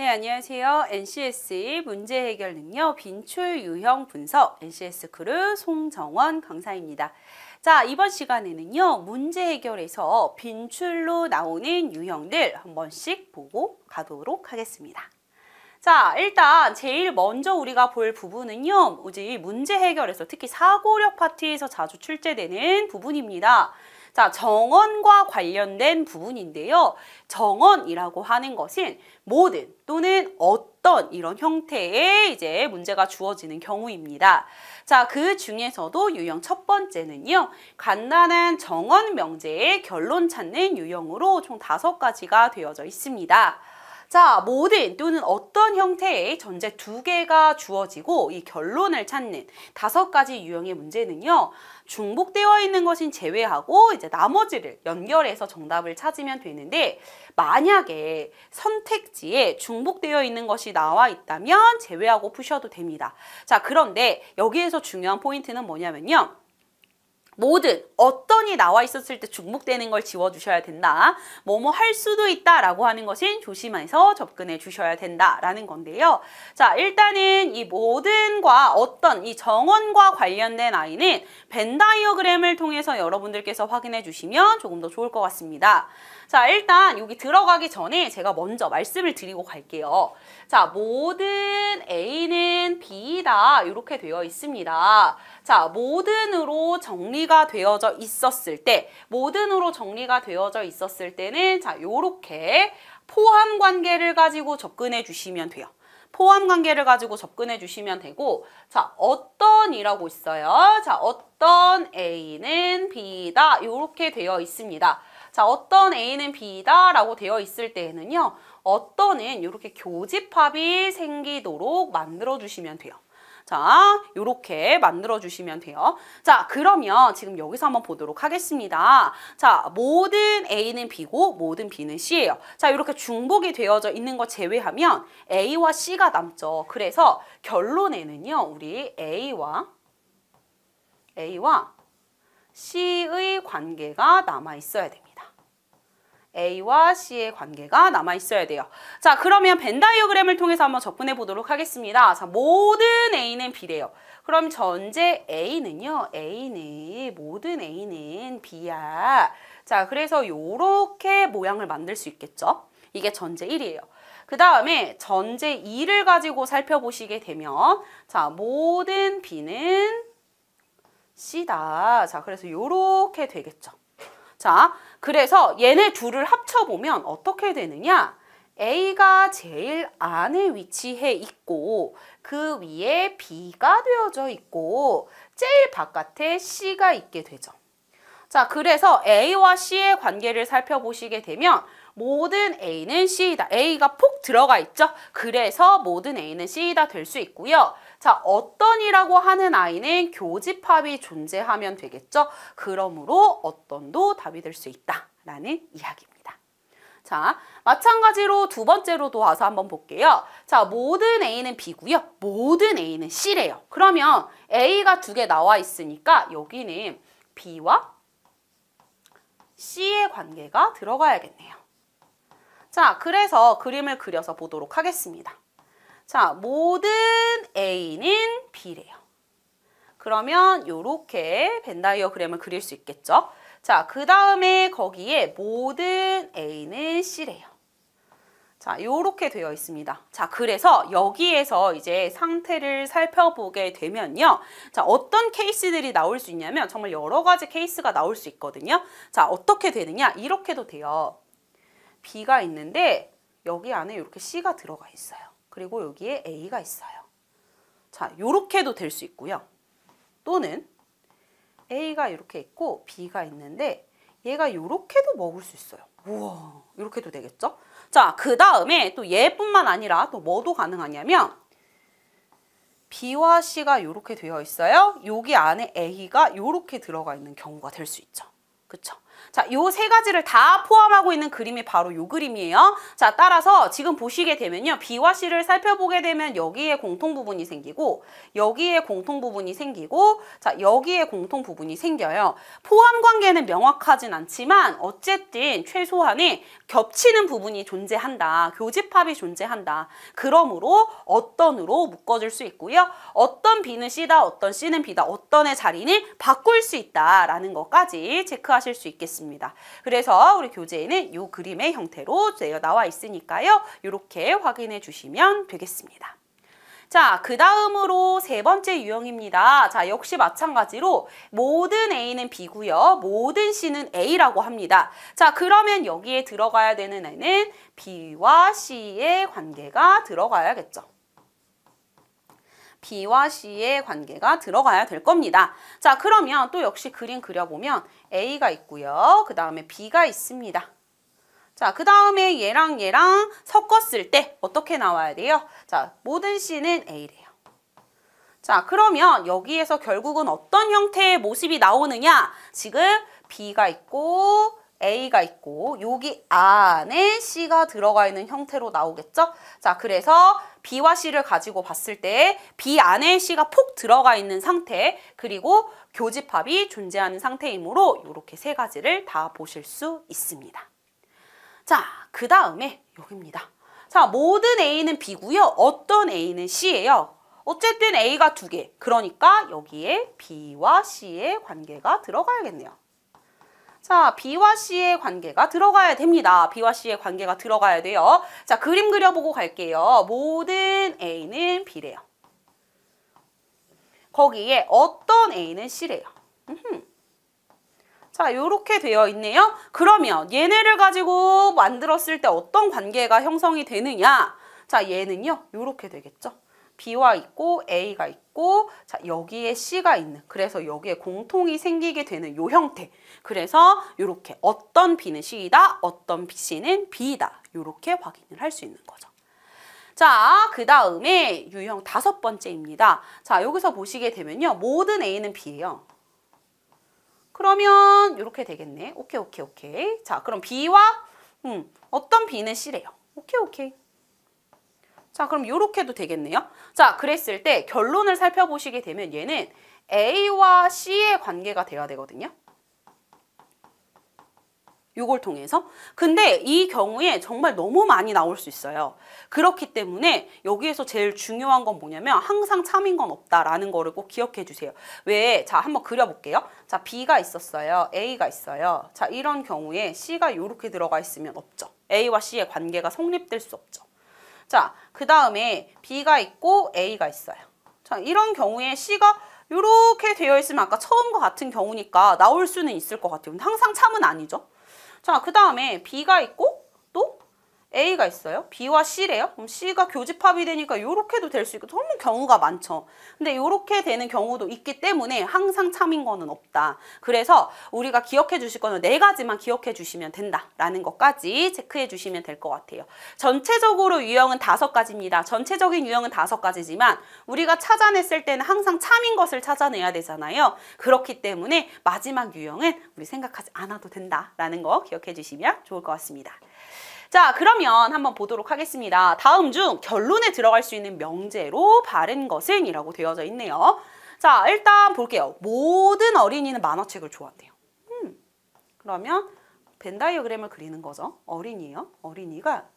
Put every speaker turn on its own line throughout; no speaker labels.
네, 안녕하세요. NCS의 문제 해결 능력 빈출 유형 분석 NCS 크루 송정원 강사입니다. 자, 이번 시간에는요. 문제 해결에서 빈출로 나오는 유형들 한 번씩 보고 가도록 하겠습니다. 자, 일단 제일 먼저 우리가 볼 부분은요. 오직 문제 해결에서 특히 사고력 파트에서 자주 출제되는 부분입니다. 자, 정언과 관련된 부분인데요. 정언이라고 하는 것은 모든 또는 어떤 이런 형태의 이제 문제가 주어지는 경우입니다. 자, 그 중에서도 유형 첫 번째는요. 간단한 정언 명제의 결론 찾는 유형으로 총 다섯 가지가 되어져 있습니다. 자, 모든 또는 어떤 형태의 전제 두 개가 주어지고 이 결론을 찾는 다섯 가지 유형의 문제는요. 중복되어 있는 것인 제외하고 이제 나머지를 연결해서 정답을 찾으면 되는데 만약에 선택지에 중복되어 있는 것이 나와 있다면 제외하고 푸셔도 됩니다. 자, 그런데 여기에서 중요한 포인트는 뭐냐면요. 모든 어떤이 나와 있었을 때 중복되는 걸 지워주셔야 된다. 뭐뭐 할 수도 있다라고 하는 것은 조심해서 접근해 주셔야 된다라는 건데요. 자 일단은 이 모든과 어떤 이 정원과 관련된 아이는 벤 다이어그램을 통해서 여러분들께서 확인해 주시면 조금 더 좋을 것 같습니다. 자, 일단 여기 들어가기 전에 제가 먼저 말씀을 드리고 갈게요. 자, 모든 A는 b 다 이렇게 되어 있습니다. 자, 모든으로 정리가 되어져 있었을 때, 모든으로 정리가 되어져 있었을 때는 자, 요렇게 포함 관계를 가지고 접근해 주시면 돼요. 포함 관계를 가지고 접근해 주시면 되고 자 어떤 이라고 있어요 자 어떤 A는 B다 이렇게 되어 있습니다 자, 어떤 A는 b 다 라고 되어 있을 때에는요. 어떤은 이렇게 교집합이 생기도록 만들어주시면 돼요. 자, 이렇게 만들어주시면 돼요. 자, 그러면 지금 여기서 한번 보도록 하겠습니다. 자, 모든 A는 B고 모든 B는 C예요. 자, 이렇게 중복이 되어져 있는 거 제외하면 A와 C가 남죠. 그래서 결론에는요, 우리 A와 A와 C의 관계가 남아 있어야 됩니다. A와 C의 관계가 남아 있어야 돼요. 자, 그러면 벤 다이어그램을 통해서 한번 접근해 보도록 하겠습니다. 자, 모든 A는 B래요. 그럼 전제 A는요. A는 모든 A는 B야. 자, 그래서 요렇게 모양을 만들 수 있겠죠? 이게 전제 1이에요. 그 다음에 전제 2를 가지고 살펴보시게 되면 자, 모든 B는 C다. 자, 그래서 요렇게 되겠죠. 자, 그래서 얘네 둘을 합쳐보면 어떻게 되느냐? A가 제일 안에 위치해 있고 그 위에 B가 되어져 있고 제일 바깥에 C가 있게 되죠. 자, 그래서 A와 C의 관계를 살펴보시게 되면 모든 A는 C이다. A가 폭 들어가 있죠. 그래서 모든 A는 C이다 될 수 있고요. 자, 어떤이라고 하는 아이는 교집합이 존재하면 되겠죠? 그러므로 어떤도 답이 될 수 있다라는 이야기입니다. 자, 마찬가지로 두 번째로도 와서 한번 볼게요. 자, 모든 A는 B고요. 모든 A는 C래요. 그러면 A가 두 개 나와 있으니까 여기는 B와 C의 관계가 들어가야겠네요. 자, 그래서 그림을 그려서 보도록 하겠습니다. 자, 모든 A는 B래요. 그러면 이렇게 벤다이어그램을 그릴 수 있겠죠? 자, 그 다음에 거기에 모든 A는 C래요. 자, 이렇게 되어 있습니다. 자, 그래서 여기에서 이제 상태를 살펴보게 되면요. 자, 어떤 케이스들이 나올 수 있냐면 정말 여러 가지 케이스가 나올 수 있거든요. 자, 어떻게 되느냐? 이렇게도 돼요. B가 있는데 여기 안에 이렇게 C가 들어가 있어요. 그리고 여기에 A가 있어요. 자, 요렇게도 될 수 있고요. 또는 A가 이렇게 있고 B가 있는데 얘가 요렇게도 먹을 수 있어요. 우와, 이렇게도 되겠죠? 자, 그 다음에 또 얘뿐만 아니라 또 뭐도 가능하냐면 B와 C가 이렇게 되어 있어요. 여기 안에 A가 이렇게 들어가 있는 경우가 될 수 있죠. 그렇죠? 자, 요 세 가지를 다 포함하고 있는 그림이 바로 요 그림이에요. 자, 따라서 지금 보시게 되면요. B와 C를 살펴보게 되면 여기에 공통 부분이 생기고 여기에 공통 부분이 생기고 자, 여기에 공통 부분이 생겨요. 포함 관계는 명확하진 않지만 어쨌든 최소한의 겹치는 부분이 존재한다. 교집합이 존재한다. 그러므로 어떤으로 묶어질수 있고요. 어떤 B는 C다, 어떤 C는 B다, 어떤의 자리는 바꿀 수 있다라는 것까지 체크하실 수 있겠습니다. 있습니다. 그래서 우리 교재에는 이 그림의 형태로 나와 있으니까요. 이렇게 확인해 주시면 되겠습니다. 자, 그 다음으로 세 번째 유형입니다. 자, 역시 마찬가지로 모든 A는 B고요. 모든 C는 A라고 합니다. 자, 그러면 여기에 들어가야 되는 애는 B와 C의 관계가 들어가야겠죠. B와 C의 관계가 들어가야 될 겁니다. 자 그러면 또 역시 그림 그려보면 A가 있고요. 그 다음에 B가 있습니다. 자, 그 다음에 얘랑 얘랑 섞었을 때 어떻게 나와야 돼요? 자, 모든 C는 A래요. 자, 그러면 여기에서 결국은 어떤 형태의 모습이 나오느냐? 지금 B가 있고 A가 있고 여기 안에 C가 들어가 있는 형태로 나오겠죠? 자, 그래서 B와 C를 가지고 봤을 때 B 안에 C가 폭 들어가 있는 상태 그리고 교집합이 존재하는 상태이므로 이렇게 세 가지를 다 보실 수 있습니다. 자, 그 다음에 여기입니다. 자, 모든 A는 B고요. 어떤 A는 C예요. 어쨌든 A가 두 개, 그러니까 여기에 B와 C의 관계가 들어가야겠네요. 자, B와 C의 관계가 들어가야 됩니다. B와 C의 관계가 들어가야 돼요. 자, 그림 그려보고 갈게요. 모든 A는 B래요. 거기에 어떤 A는 C래요. 음흠. 자, 이렇게 되어 있네요. 그러면 얘네를 가지고 만들었을 때 어떤 관계가 형성이 되느냐? 자, 얘는요. 이렇게 되겠죠. B와 있고 A가 있고 자, 여기에 C가 있는 그래서 여기에 공통이 생기게 되는 요 형태 그래서 이렇게 어떤 B는 C이다 어떤 C는 B이다 이렇게 확인을 할 수 있는 거죠. 자, 그 다음에 유형 다섯 번째입니다. 자, 여기서 보시게 되면요. 모든 A는 B예요. 그러면 이렇게 되겠네. 오케이, 오케이, 오케이. 자, 그럼 B와 음, 어떤 B는 C래요. 오케이, 오케이. 자 그럼 이렇게 해도 되겠네요. 자 그랬을 때 결론을 살펴보시게 되면 얘는 A와 C의 관계가 돼야 되거든요. 요걸 통해서 근데 이 경우에 정말 너무 많이 나올 수 있어요 그렇기 때문에 여기에서 제일 중요한 건 뭐냐면 항상 참인 건 없다라는 거를 꼭 기억해 주세요 왜? 자 한번 그려볼게요 자 B가 있었어요 A가 있어요 자 이런 경우에 C가 요렇게 들어가 있으면 없죠 A와 C의 관계가 성립될 수 없죠 자, 그 다음에 B가 있고 A가 있어요. 자, 이런 경우에 C가 이렇게 되어 있으면 아까 처음과 같은 경우니까 나올 수는 있을 것 같아요. 항상 참은 아니죠. 자, 그 다음에 B가 있고 A가 있어요. B와 C래요. 그럼 C가 교집합이 되니까 이렇게도 될 수 있고 너무 경우가 많죠. 근데 이렇게 되는 경우도 있기 때문에 항상 참인 거는 없다. 그래서 우리가 기억해 주실 거는 네 가지만 기억해 주시면 된다라는 것까지 체크해 주시면 될 것 같아요. 전체적으로 유형은 다섯 가지입니다. 전체적인 유형은 다섯 가지지만 우리가 찾아냈을 때는 항상 참인 것을 찾아내야 되잖아요. 그렇기 때문에 마지막 유형은 우리 생각하지 않아도 된다라는 거 기억해 주시면 좋을 것 같습니다. 자, 그러면 한번 보도록 하겠습니다. 다음 중 결론에 들어갈 수 있는 명제로 바른 것은 이라고 되어져 있네요. 자, 일단 볼게요. 모든 어린이는 만화책을 좋아한대요. 음, 그러면 벤 다이어그램을 그리는 거죠. 어린이요. 어린이가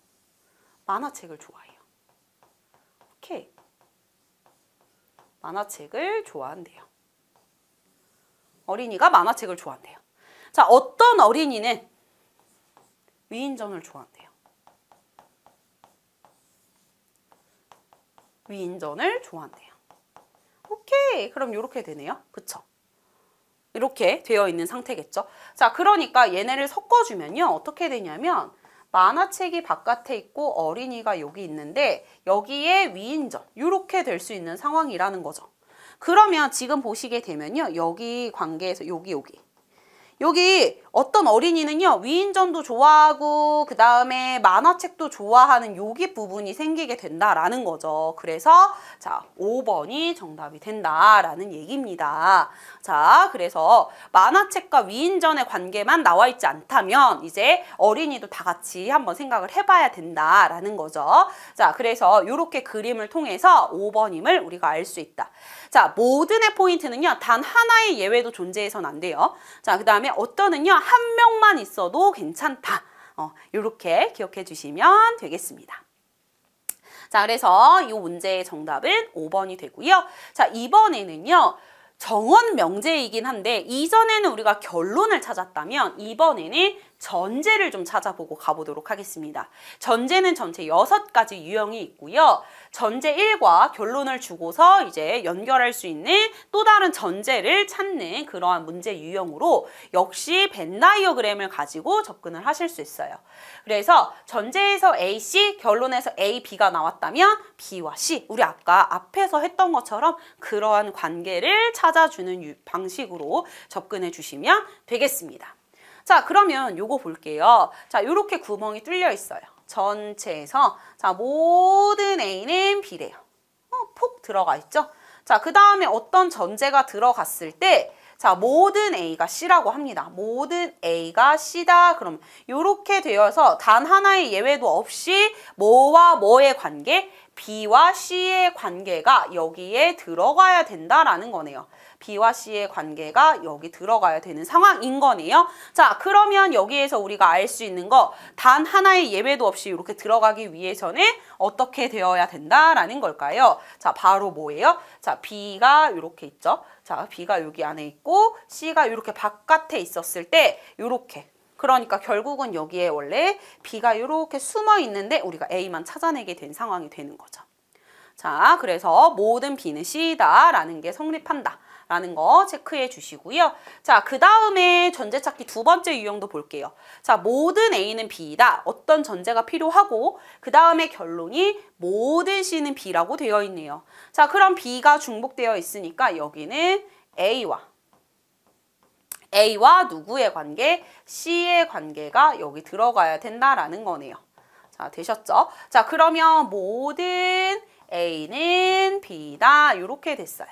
만화책을 좋아해요. 오케이. 만화책을 좋아한대요. 어린이가 만화책을 좋아한대요. 자, 어떤 어린이는 위인전을 좋아한 위인전을 좋아한대요. 오케이. 그럼 이렇게 되네요. 그쵸? 이렇게 되어 있는 상태겠죠. 자, 그러니까 얘네를 섞어주면요. 어떻게 되냐면 만화책이 바깥에 있고 어린이가 여기 있는데 여기에 위인전 이렇게 될 수 있는 상황이라는 거죠. 그러면 지금 보시게 되면요. 여기 관계에서 여기 여기 여기 어떤 어린이는요 위인전도 좋아하고 그 다음에 만화책도 좋아하는 요기 부분이 생기게 된다라는 거죠 그래서 자 5번이 정답이 된다라는 얘기입니다 자 그래서 만화책과 위인전의 관계만 나와 있지 않다면 이제 어린이도 다 같이 한번 생각을 해봐야 된다라는 거죠 자 그래서 요렇게 그림을 통해서 5번임을 우리가 알 수 있다 자 모든의 포인트는요 단 하나의 예외도 존재해선 안 돼요 자그 다음에 어떤은요 한 명만 있어도 괜찮다. 어, 이렇게 기억해 주시면 되겠습니다. 자, 그래서 이 문제의 정답은 5번이 되고요. 자, 이번에는요 정원 명제이긴 한데 이전에는 우리가 결론을 찾았다면 이번에는 전제를 좀 찾아보고 가보도록 하겠습니다. 전제는 전체 6가지 유형이 있고요. 전제 1과 결론을 주고서 이제 연결할 수 있는 또 다른 전제를 찾는 그러한 문제 유형으로 역시 벤다이어그램을 가지고 접근을 하실 수 있어요. 그래서 전제에서 AC, 결론에서 AB가 나왔다면 B와 C, 우리 아까 앞에서 했던 것처럼 그러한 관계를 찾아주는 방식으로 접근해 주시면 되겠습니다. 자 그러면 요거 볼게요. 자요렇게 구멍이 뚫려 있어요. 전체에서 자 모든 A는 B래요. 어, 폭 들어가 있죠? 자, 그 다음에 어떤 전제가 들어갔을 때 자, 모든 A가 C라고 합니다. 모든 A가 C다. 그럼 이렇게 되어서 단 하나의 예외도 없이 뭐와 뭐의 관계, B와 C의 관계가 여기에 들어가야 된다라는 거네요. B와 C의 관계가 여기 들어가야 되는 상황인 거네요. 자, 그러면 여기에서 우리가 알 수 있는 거 단 하나의 예외도 없이 이렇게 들어가기 위해서는 어떻게 되어야 된다라는 걸까요? 자, 바로 뭐예요? 자, B가 이렇게 있죠. 자, B가 여기 안에 있고 C가 이렇게 바깥에 있었을 때 이렇게 그러니까 결국은 여기에 원래 B가 이렇게 숨어 있는데 우리가 A만 찾아내게 된 상황이 되는 거죠. 자, 그래서 모든 B는 C다라는 게 성립한다. 라는 거 체크해 주시고요. 자, 그 다음에 전제 찾기 두 번째 유형도 볼게요. 자, 모든 A는 B이다. 어떤 전제가 필요하고 그 다음에 결론이 모든 C는 B라고 되어 있네요. 자, 그럼 B가 중복되어 있으니까 여기는 A와 A와 누구의 관계? C의 관계가 여기 들어가야 된다라는 거네요. 자, 되셨죠? 자, 그러면 모든 A는 B다. 이렇게 됐어요.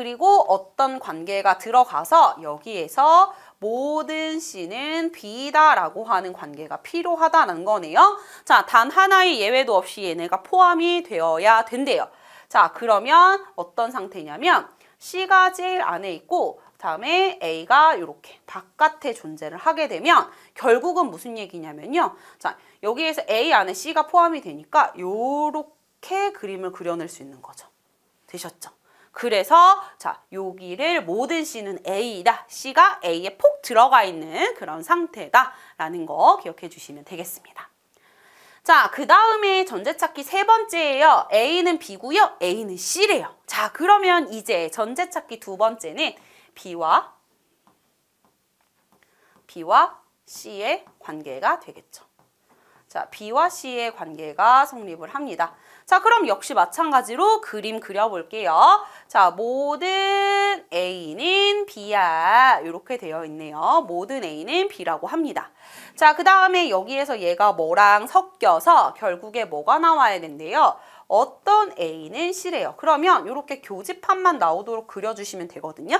그리고 어떤 관계가 들어가서 여기에서 모든 씨는 B다라고 하는 관계가 필요하다는 거네요. 자, 단 하나의 예외도 없이 얘네가 포함이 되어야 된대요. 자, 그러면 어떤 상태냐면 C가 제일 안에 있고 다음에 A가 이렇게 바깥에 존재를 하게 되면 결국은 무슨 얘기냐면요. 자, 여기에서 A 안에 C가 포함이 되니까 이렇게 그림을 그려낼 수 있는 거죠. 되셨죠? 그래서 자 여기를 모든 C는 A이다. C가 A에 폭 들어가 있는 그런 상태다라는 거 기억해 주시면 되겠습니다. 자, 그 다음에 전제찾기 세 번째예요. A는 B고요. A는 C래요. 자, 그러면 이제 전제찾기 두 번째는 B와 B와 C의 관계가 되겠죠. 자, B와 C의 관계가 성립을 합니다. 자, 그럼 역시 마찬가지로 그림 그려볼게요. 자, 모든 A는 B야. 이렇게 되어 있네요. 모든 A는 B라고 합니다. 자, 그 다음에 여기에서 얘가 뭐랑 섞여서 결국에 뭐가 나와야 된대요. 어떤 A는 C래요. 그러면 이렇게 교집합만 나오도록 그려주시면 되거든요.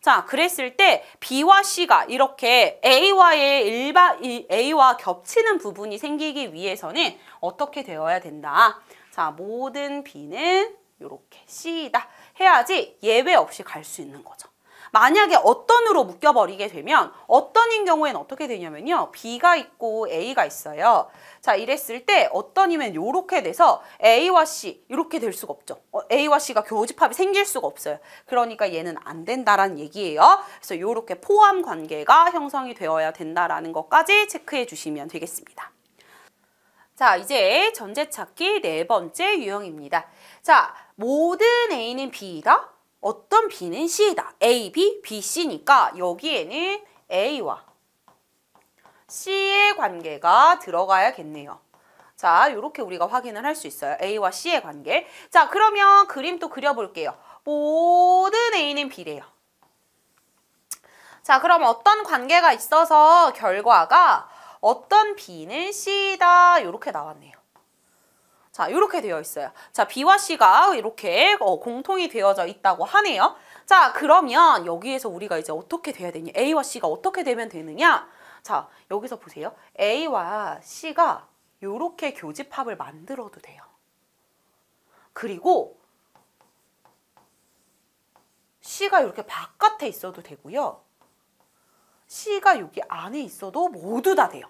자, 그랬을 때 B와 C가 이렇게 A와의 일반 A와 겹치는 부분이 생기기 위해서는 어떻게 되어야 된다. 자, 모든 B는 이렇게 c 다 해야지 예외 없이 갈 수 있는 거죠. 만약에 어떤으로 묶여버리게 되면 어떤인 경우에는 어떻게 되냐면요. B가 있고 A가 있어요. 자 이랬을 때 어떤이면 이렇게 돼서 A와 C 이렇게 될 수가 없죠. 어, A와 C가 교집합이 생길 수가 없어요. 그러니까 얘는 안 된다라는 얘기예요. 그래서 이렇게 포함 관계가 형성이 되어야 된다라는 것까지 체크해 주시면 되겠습니다. 자, 이제 전제 찾기 네 번째 유형입니다. 자, 모든 A는 B이다. 어떤 B는 C이다. A, B, B, C니까 여기에는 A와 C의 관계가 들어가야겠네요. 자, 이렇게 우리가 확인을 할 수 있어요. A와 C의 관계. 자, 그러면 그림 또 그려볼게요. 모든 A는 B래요. 자, 그럼 어떤 관계가 있어서 결과가 어떤 B는 C다 이렇게 나왔네요. 자, 이렇게 되어 있어요. 자, B와 C가 이렇게 어, 공통이 되어져 있다고 하네요. 자, 그러면 여기에서 우리가 이제 어떻게 돼야 되냐? A와 C가 어떻게 되면 되느냐? 자, 여기서 보세요. A와 C가 이렇게 교집합을 만들어도 돼요. 그리고 C가 이렇게 바깥에 있어도 되고요. C가 여기 안에 있어도 모두 다 돼요.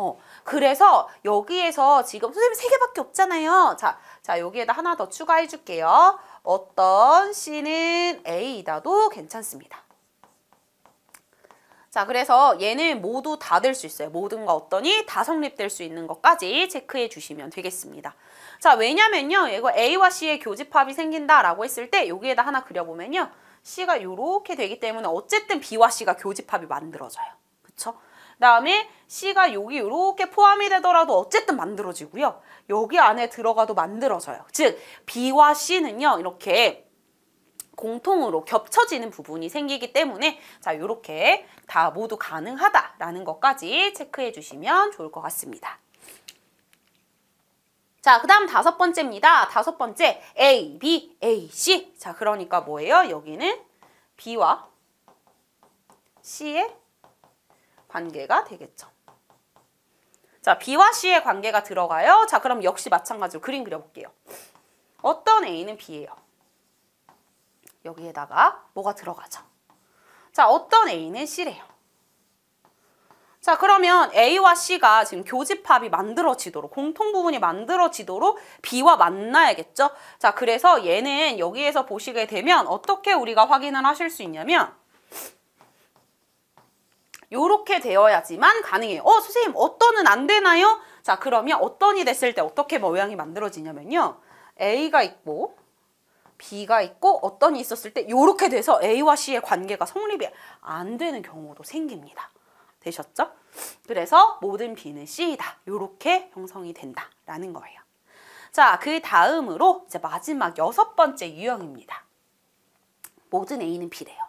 어, 그래서 여기에서 지금 선생님 세 개밖에 없잖아요. 자, 자 여기에다 하나 더 추가해 줄게요. 어떤 C는 A이다도 괜찮습니다. 자, 그래서 얘는 모두 다 될 수 있어요. 모든 거 어떠니 다 성립될 수 있는 것까지 체크해 주시면 되겠습니다. 자, 왜냐면요. 이거 A와 C의 교집합이 생긴다라고 했을 때 여기에다 하나 그려보면요. C가 이렇게 되기 때문에 어쨌든 B와 C가 교집합이 만들어져요. 그렇죠? 다음에 C가 여기 이렇게 포함이 되더라도 어쨌든 만들어지고요. 여기 안에 들어가도 만들어져요. 즉 B와 C는요. 이렇게 공통으로 겹쳐지는 부분이 생기기 때문에 자 이렇게 다 모두 가능하다라는 것까지 체크해 주시면 좋을 것 같습니다. 자, 그 다음 다섯 번째입니다. 다섯 번째, A, B, A, C. 자, 그러니까 뭐예요? 여기는 B와 C의 관계가 되겠죠. 자, B와 C의 관계가 들어가요. 자, 그럼 역시 마찬가지로 그림 그려볼게요. 어떤 A는 B예요. 여기에다가 뭐가 들어가죠. 자, 어떤 A는 C래요. 자, 그러면 A와 C가 지금 교집합이 만들어지도록, 공통 부분이 만들어지도록 B와 만나야겠죠? 자, 그래서 얘는 여기에서 보시게 되면 어떻게 우리가 확인을 하실 수 있냐면 요렇게 되어야지만 가능해요. 어 선생님 어떤은 안 되나요? 자 그러면 어떤이 됐을 때 어떻게 뭐 모양이 만들어지냐면요. A가 있고 B가 있고 어떤이 있었을 때 요렇게 돼서 A와 C의 관계가 성립이 안 되는 경우도 생깁니다. 되셨죠? 그래서 모든 B는 C이다. 요렇게 형성이 된다라는 거예요. 자, 그 다음으로 이제 마지막 여섯 번째 유형입니다. 모든 A는 B래요.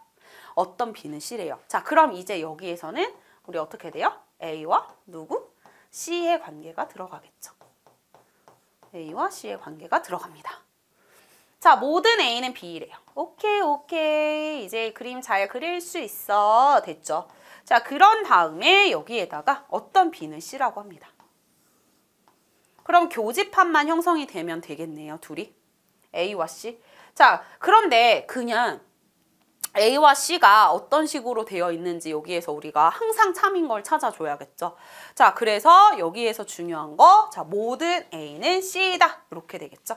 어떤 B는 C래요. 자, 그럼 이제 여기에서는 우리 어떻게 돼요? A와 누구? C의 관계가 들어가겠죠. A와 C의 관계가 들어갑니다. 자, 모든 A는 B래요. 오케이, 오케이. 이제 그림 잘 그릴 수 있어. 됐죠? 자, 그런 다음에 여기에다가 어떤 B는 C라고 합니다. 그럼 교집합만 형성이 되면 되겠네요, 둘이. A와 C. 자, 그런데 그냥 A와 C가 어떤 식으로 되어 있는지 여기에서 우리가 항상 참인 걸 찾아줘야겠죠. 자, 그래서 여기에서 중요한 거, 자, 모든 A는 C다. 이렇게 되겠죠.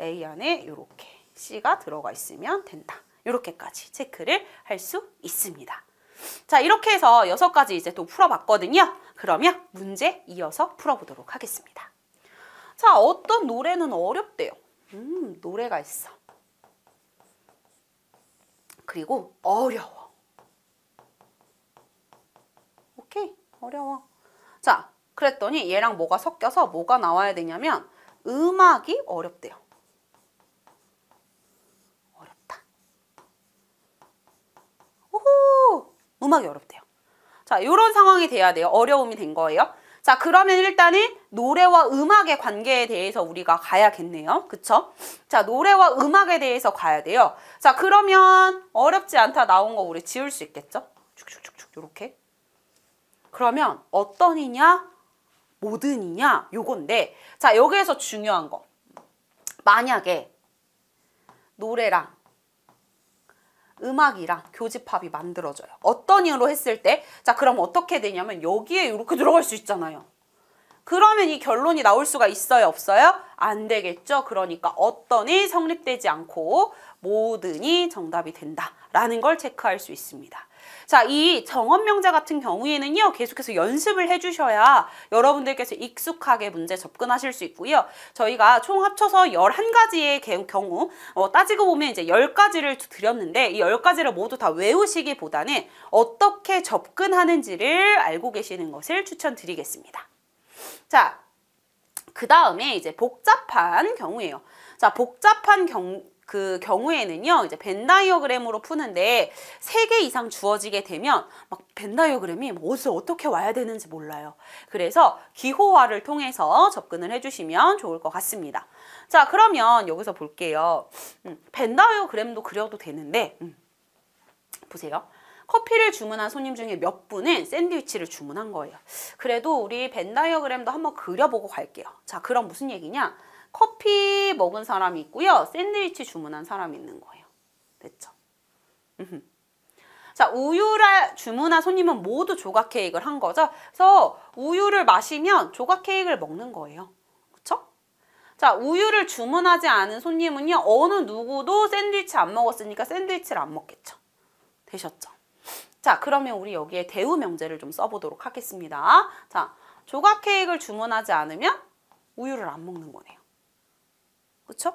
A 안에 이렇게 C가 들어가 있으면 된다. 이렇게까지 체크를 할 수 있습니다. 자, 이렇게 해서 여섯 가지 이제 또 풀어봤거든요. 그러면 문제 이어서 풀어보도록 하겠습니다. 자, 어떤 노래는 어렵대요. 음, 노래가 있어. 그리고 어려워. 오케이, 어려워. 자, 그랬더니 얘랑 뭐가 섞여서 뭐가 나와야 되냐면 음악이 어렵대요. 어렵다. 오호! 음악이 어렵대요. 자, 이런 상황이 돼야 돼요. 어려움이 된 거예요. 자 그러면 일단은 노래와 음악의 관계에 대해서 우리가 가야겠네요. 그쵸? 자 노래와 음악에 대해서 가야 돼요. 자 그러면 어렵지 않다 나온 거 우리 지울 수 있겠죠? 쭉쭉쭉쭉 이렇게 그러면 어떤 이냐 뭐든 이냐 요건데 자 여기에서 중요한 거 만약에 노래랑 음악이랑 교집합이 만들어져요. 어떤 이유로 했을 때, 자 그럼 어떻게 되냐면 여기에 이렇게 들어갈 수 있잖아요. 그러면 이 결론이 나올 수가 있어요? 없어요? 안 되겠죠? 그러니까 어떤이 성립되지 않고 모든이 정답이 된다라는 걸 체크할 수 있습니다. 자, 이정원명자 같은 경우에는요. 계속해서 연습을 해주셔야 여러분들께서 익숙하게 문제 접근하실 수 있고요. 저희가 총 합쳐서 열한 가지의 경우 어, 따지고 보면 이제 열가지를 드렸는데 이 열가지를 모두 다 외우시기보다는 어떻게 접근하는지를 알고 계시는 것을 추천드리겠습니다. 자, 그 다음에 이제 복잡한 경우에요 자, 복잡한 경, 그 경우에는요 이제 벤 다이어그램으로 푸는데 3개 이상 주어지게 되면 막 벤 다이어그램이 어디서 뭐 어떻게 와야 되는지 몰라요 그래서 기호화를 통해서 접근을 해주시면 좋을 것 같습니다 자 그러면 여기서 볼게요 음, 벤 다이어그램도 그려도 되는데 음, 보세요 커피를 주문한 손님 중에 몇 분은 샌드위치를 주문한 거예요. 그래도 우리 벤 다이어그램도 한번 그려보고 갈게요. 자, 그럼 무슨 얘기냐? 커피 먹은 사람이 있고요. 샌드위치 주문한 사람이 있는 거예요. 됐죠? 자, 우유를 주문한 손님은 모두 조각 케이크를 한 거죠. 그래서 우유를 마시면 조각 케이크를 먹는 거예요. 그렇죠? 자, 우유를 주문하지 않은 손님은요. 어느 누구도 샌드위치 안 먹었으니까 샌드위치를 안 먹겠죠. 되셨죠? 자, 그러면 우리 여기에 대우 명제를 좀 써보도록 하겠습니다. 자, 조각 케이크를 주문하지 않으면 우유를 안 먹는 거네요. 그쵸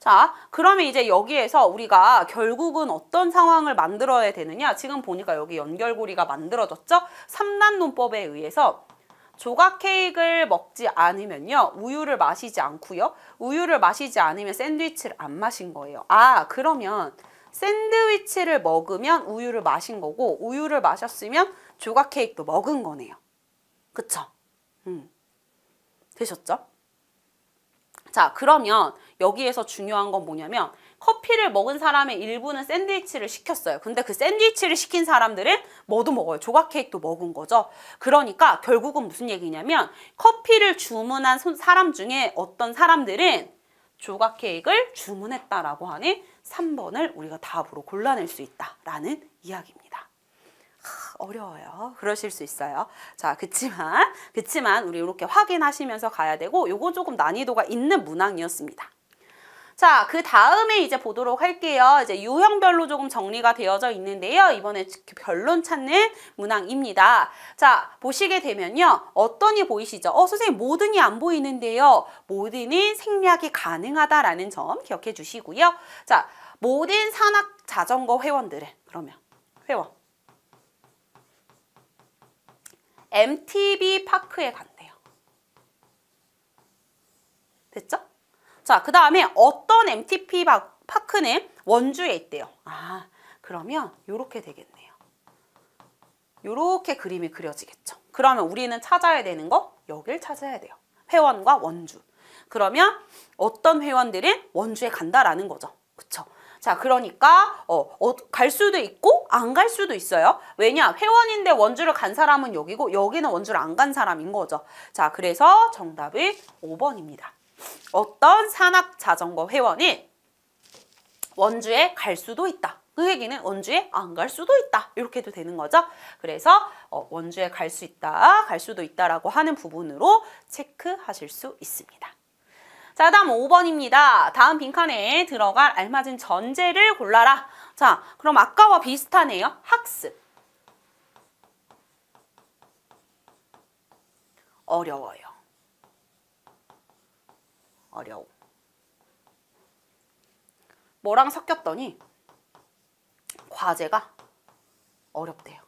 자, 그러면 이제 여기에서 우리가 결국은 어떤 상황을 만들어야 되느냐? 지금 보니까 여기 연결고리가 만들어졌죠? 3단 논법에 의해서 조각 케이크를 먹지 않으면요. 우유를 마시지 않고요. 우유를 마시지 않으면 샌드위치를 안 마신 거예요. 아, 그러면 샌드위치를 먹으면 우유를 마신 거고 우유를 마셨으면 조각 케이크도 먹은 거네요. 그쵸? 음. 되셨죠? 자 그러면 여기에서 중요한 건 뭐냐면 커피를 먹은 사람의 일부는 샌드위치를 시켰어요. 근데 그 샌드위치를 시킨 사람들은 뭐도 먹어요. 조각 케이크도 먹은 거죠. 그러니까 결국은 무슨 얘기냐면 커피를 주문한 사람 중에 어떤 사람들은 조각 케이크를 주문했다라고 하는 3번을 우리가 답으로 골라낼 수 있다라는 이야기입니다. 어려워요. 그러실 수 있어요. 자, 그치만, 그치만 우리 이렇게 확인하시면서 가야 되고, 요거 조금 난이도가 있는 문항이었습니다. 자, 그 다음에 이제 보도록 할게요. 이제 유형별로 조금 정리가 되어져 있는데요. 이번에 변론 찾는 문항입니다. 자, 보시게 되면요. 어떤이 보이시죠? 어, 선생님, 모든이 안 보이는데요. 모든이 생략이 가능하다라는 점 기억해 주시고요. 자, 모든 산악 자전거 회원들은 그러면 회원 MTB 파크에 간대요. 됐죠? 자, 그 다음에 어떤 m t p 파크는 원주에 있대요. 아, 그러면 이렇게 되겠네요. 이렇게 그림이 그려지겠죠. 그러면 우리는 찾아야 되는 거 여길 찾아야 돼요. 회원과 원주. 그러면 어떤 회원들은 원주에 간다라는 거죠. 그쵸? 자, 그러니까 어, 어갈 수도 있고 안 갈 수도 있어요. 왜냐? 회원인데 원주를 간 사람은 여기고 여기는 원주를 안 간 사람인 거죠. 자, 그래서 정답이 5번입니다. 어떤 산악 자전거 회원이 원주에 갈 수도 있다. 그 얘기는 원주에 안 갈 수도 있다. 이렇게 도 되는 거죠. 그래서 어, 원주에 갈 수 있다, 갈 수도 있다라고 하는 부분으로 체크하실 수 있습니다. 자, 다음 5번입니다. 다음 빈칸에 들어갈 알맞은 전제를 골라라. 자, 그럼 아까와 비슷하네요. 학습. 어려워요. 어려워. 뭐랑 섞였더니 과제가 어렵대요.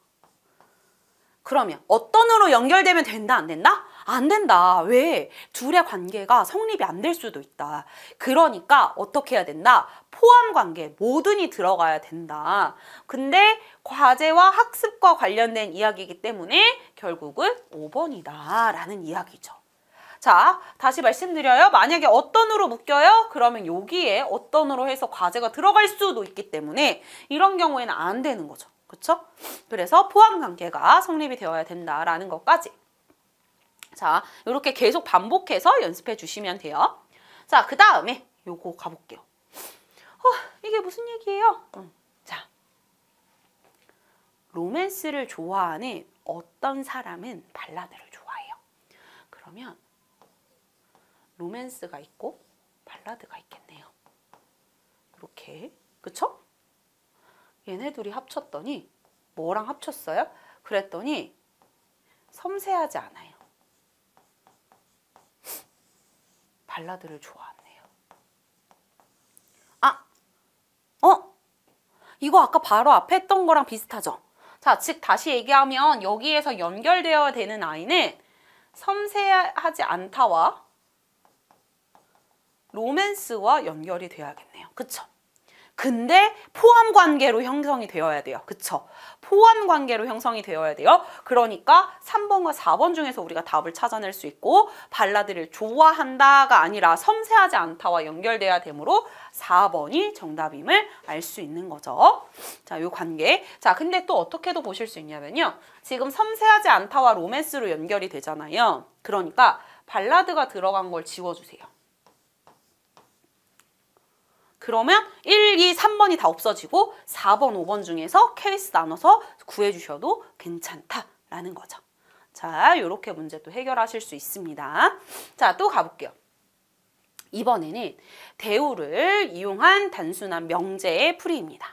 그러면 어떤으로 연결되면 된다 안 된다? 안 된다. 왜? 둘의 관계가 성립이 안 될 수도 있다. 그러니까 어떻게 해야 된다? 포함 관계, 모든이 들어가야 된다. 근데 과제와 학습과 관련된 이야기이기 때문에 결국은 5번이다. 라는 이야기죠. 자, 다시 말씀드려요. 만약에 어떤으로 묶여요? 그러면 여기에 어떤으로 해서 과제가 들어갈 수도 있기 때문에 이런 경우에는 안 되는 거죠. 그렇죠? 그래서 포함 관계가 성립이 되어야 된다라는 것까지 자, 이렇게 계속 반복해서 연습해 주시면 돼요. 자, 그 다음에 요거 가볼게요. 어, 이게 무슨 얘기예요? 음, 자, 로맨스를 좋아하는 어떤 사람은 발라드를 좋아해요. 그러면 로맨스가 있고 발라드가 있겠네요. 이렇게, 그쵸? 얘네 둘이 합쳤더니 뭐랑 합쳤어요? 그랬더니 섬세하지 않아요. 발라드를 좋아하네요. 아! 어? 이거 아까 바로 앞에 했던 거랑 비슷하죠? 자, 즉 다시 얘기하면 여기에서 연결되어야 되는 아이는 섬세하지 않다와 로맨스와 연결이 되어야겠네요. 그쵸? 근데 포함 관계로 형성이 되어야 돼요. 그쵸? 포함 관계로 형성이 되어야 돼요. 그러니까 3번과 4번 중에서 우리가 답을 찾아낼 수 있고 발라드를 좋아한다가 아니라 섬세하지 않다와 연결돼야 되므로 4번이 정답임을 알 수 있는 거죠. 자, 요 관계. 자, 근데 또 어떻게도 보실 수 있냐면요. 지금 섬세하지 않다와 로맨스로 연결이 되잖아요. 그러니까 발라드가 들어간 걸 지워주세요. 그러면 1, 2, 3번이 다 없어지고 4번, 5번 중에서 케이스 나눠서 구해주셔도 괜찮다라는 거죠. 자, 이렇게 문제도 해결하실 수 있습니다. 자, 또 가볼게요. 이번에는 대우를 이용한 단순한 명제의 풀이입니다.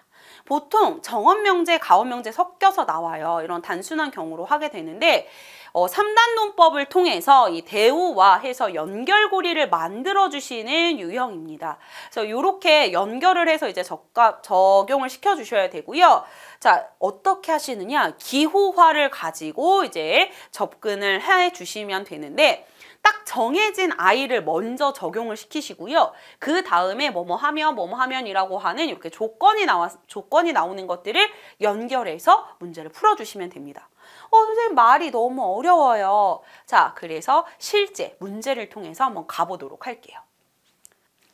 보통 정원명제, 가원명제 섞여서 나와요. 이런 단순한 경우로 하게 되는데 어, 3단 논법을 통해서 이 대우와 해서 연결고리를 만들어 주시는 유형입니다. 그래서 이렇게 연결을 해서 이제 적가, 적용을 시켜 주셔야 되고요. 자, 어떻게 하시느냐? 기호화를 가지고 이제 접근을 해 주시면 되는데 딱 정해진 아이를 먼저 적용을 시키시고요. 그 다음에 뭐뭐 뭐 하면 뭐뭐 뭐 하면이라고 하는 이렇게 조건이 나와 조건이 나오는 것들을 연결해서 문제를 풀어 주시면 됩니다. 어, 선생님 말이 너무 어려워요. 자, 그래서 실제 문제를 통해서 한번 가보도록 할게요.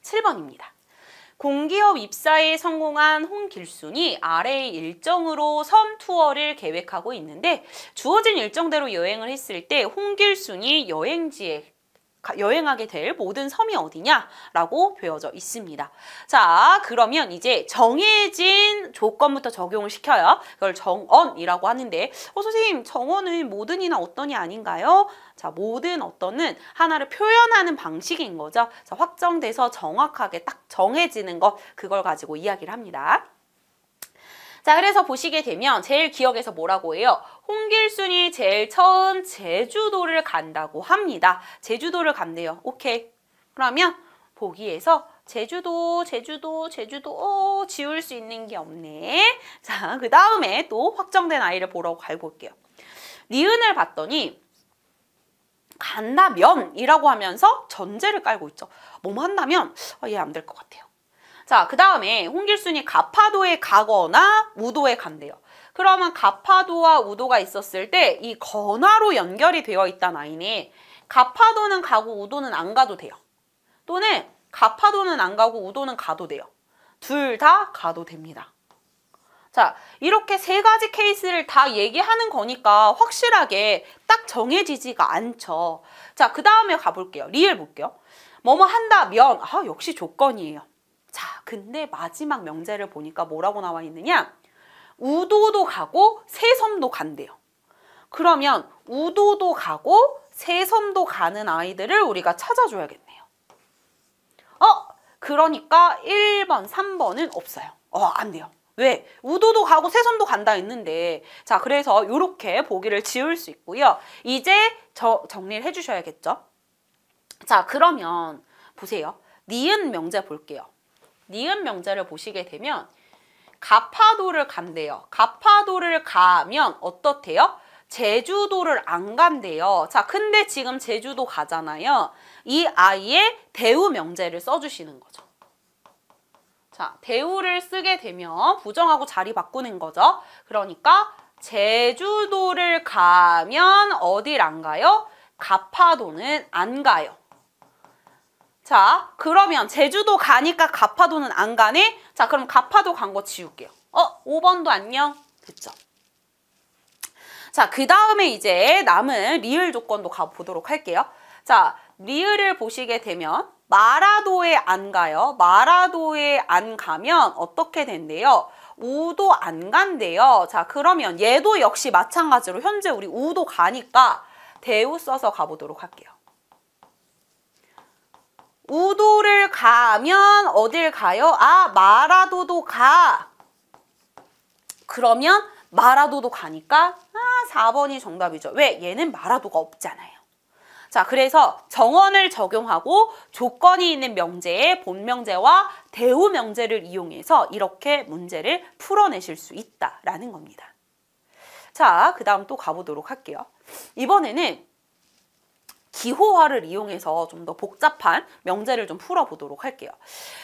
7번입니다. 공기업 입사에 성공한 홍길순이 아래의 일정으로 섬 투어를 계획하고 있는데 주어진 일정대로 여행을 했을 때 홍길순이 여행지에 여행하게 될 모든 섬이 어디냐라고 되어져 있습니다. 자, 그러면 이제 정해진 조건부터 적용을 시켜요. 그걸 정언이라고 하는데 어, 선생님 정언은 뭐든이나 어떤이 아닌가요? 자, 모든 어떤은 하나를 표현하는 방식인 거죠. 자, 확정돼서 정확하게 딱 정해지는 것 그걸 가지고 이야기를 합니다. 자 그래서 보시게 되면 제일 기억에서 뭐라고 해요? 홍길순이 제일 처음 제주도를 간다고 합니다. 제주도를 간대요. 오케이. 그러면 보기에서 제주도, 제주도, 제주도 오, 어, 지울 수 있는 게 없네. 자, 그 다음에 또 확정된 아이를 보라고 알고 올게요. 니은을 봤더니 간다면이라고 하면서 전제를 깔고 있죠. 뭐만 한다면 아, 어, 얘안 될 것 같아요. 자, 그 다음에 홍길순이 가파도에 가거나 우도에 간대요. 그러면 가파도와 우도가 있었을 때 이 건화로 연결이 되어 있다아이니 가파도는 가고 우도는 안 가도 돼요. 또는 가파도는 안 가고 우도는 가도 돼요. 둘 다 가도 됩니다. 자, 이렇게 세 가지 케이스를 다 얘기하는 거니까 확실하게 딱 정해지지가 않죠. 자, 그 다음에 가볼게요. 리을 볼게요. 뭐뭐 한다면, 아, 역시 조건이에요. 자, 근데 마지막 명제를 보니까 뭐라고 나와 있느냐? 우도도 가고 세섬도 간대요. 그러면 우도도 가고 세섬도 가는 아이들을 우리가 찾아줘야겠네요. 어? 그러니까 1번, 3번은 없어요. 어, 안 돼요. 왜? 우도도 가고 세섬도 간다 했는데 자 그래서 이렇게 보기를 지울 수 있고요. 이제 저, 정리를 해주셔야겠죠? 자 그러면 보세요. 니은 명제 볼게요. 니은 명자를 보시게 되면 가파도를 간대요. 가파도를 가면 어떻대요? 제주도를 안 간대요. 자, 근데 지금 제주도 가잖아요. 이 아이의 대우 명제를 써주시는 거죠. 자, 대우를 쓰게 되면 부정하고 자리 바꾸는 거죠. 그러니까 제주도를 가면 어딜 안 가요? 가파도는 안 가요. 자, 그러면 제주도 가니까 가파도는 안 가네? 자, 그럼 가파도 간 거 지울게요. 어, 5번도 안녕. 됐죠? 자, 그 다음에 이제 남은 리을 조건도 가보도록 할게요. 자, 리을을 보시게 되면 마라도에 안 가요. 마라도에 안 가면 어떻게 된대요? 우도 안 간대요. 자, 그러면 얘도 역시 마찬가지로 현재 우리 우도 가니까 대우 써서 가보도록 할게요. 우도를 가면 어딜 가요? 아 마라도도 가 그러면 마라도도 가니까 아 4번이 정답이죠 왜? 얘는 마라도가 없잖아요 자 그래서 정원을 적용하고 조건이 있는 명제의 본명제와 대우명제를 이용해서 이렇게 문제를 풀어내실 수 있다라는 겁니다 자 그 다음 또 가보도록 할게요 이번에는 기호화를 이용해서 좀 더 복잡한 명제를 좀 풀어보도록 할게요.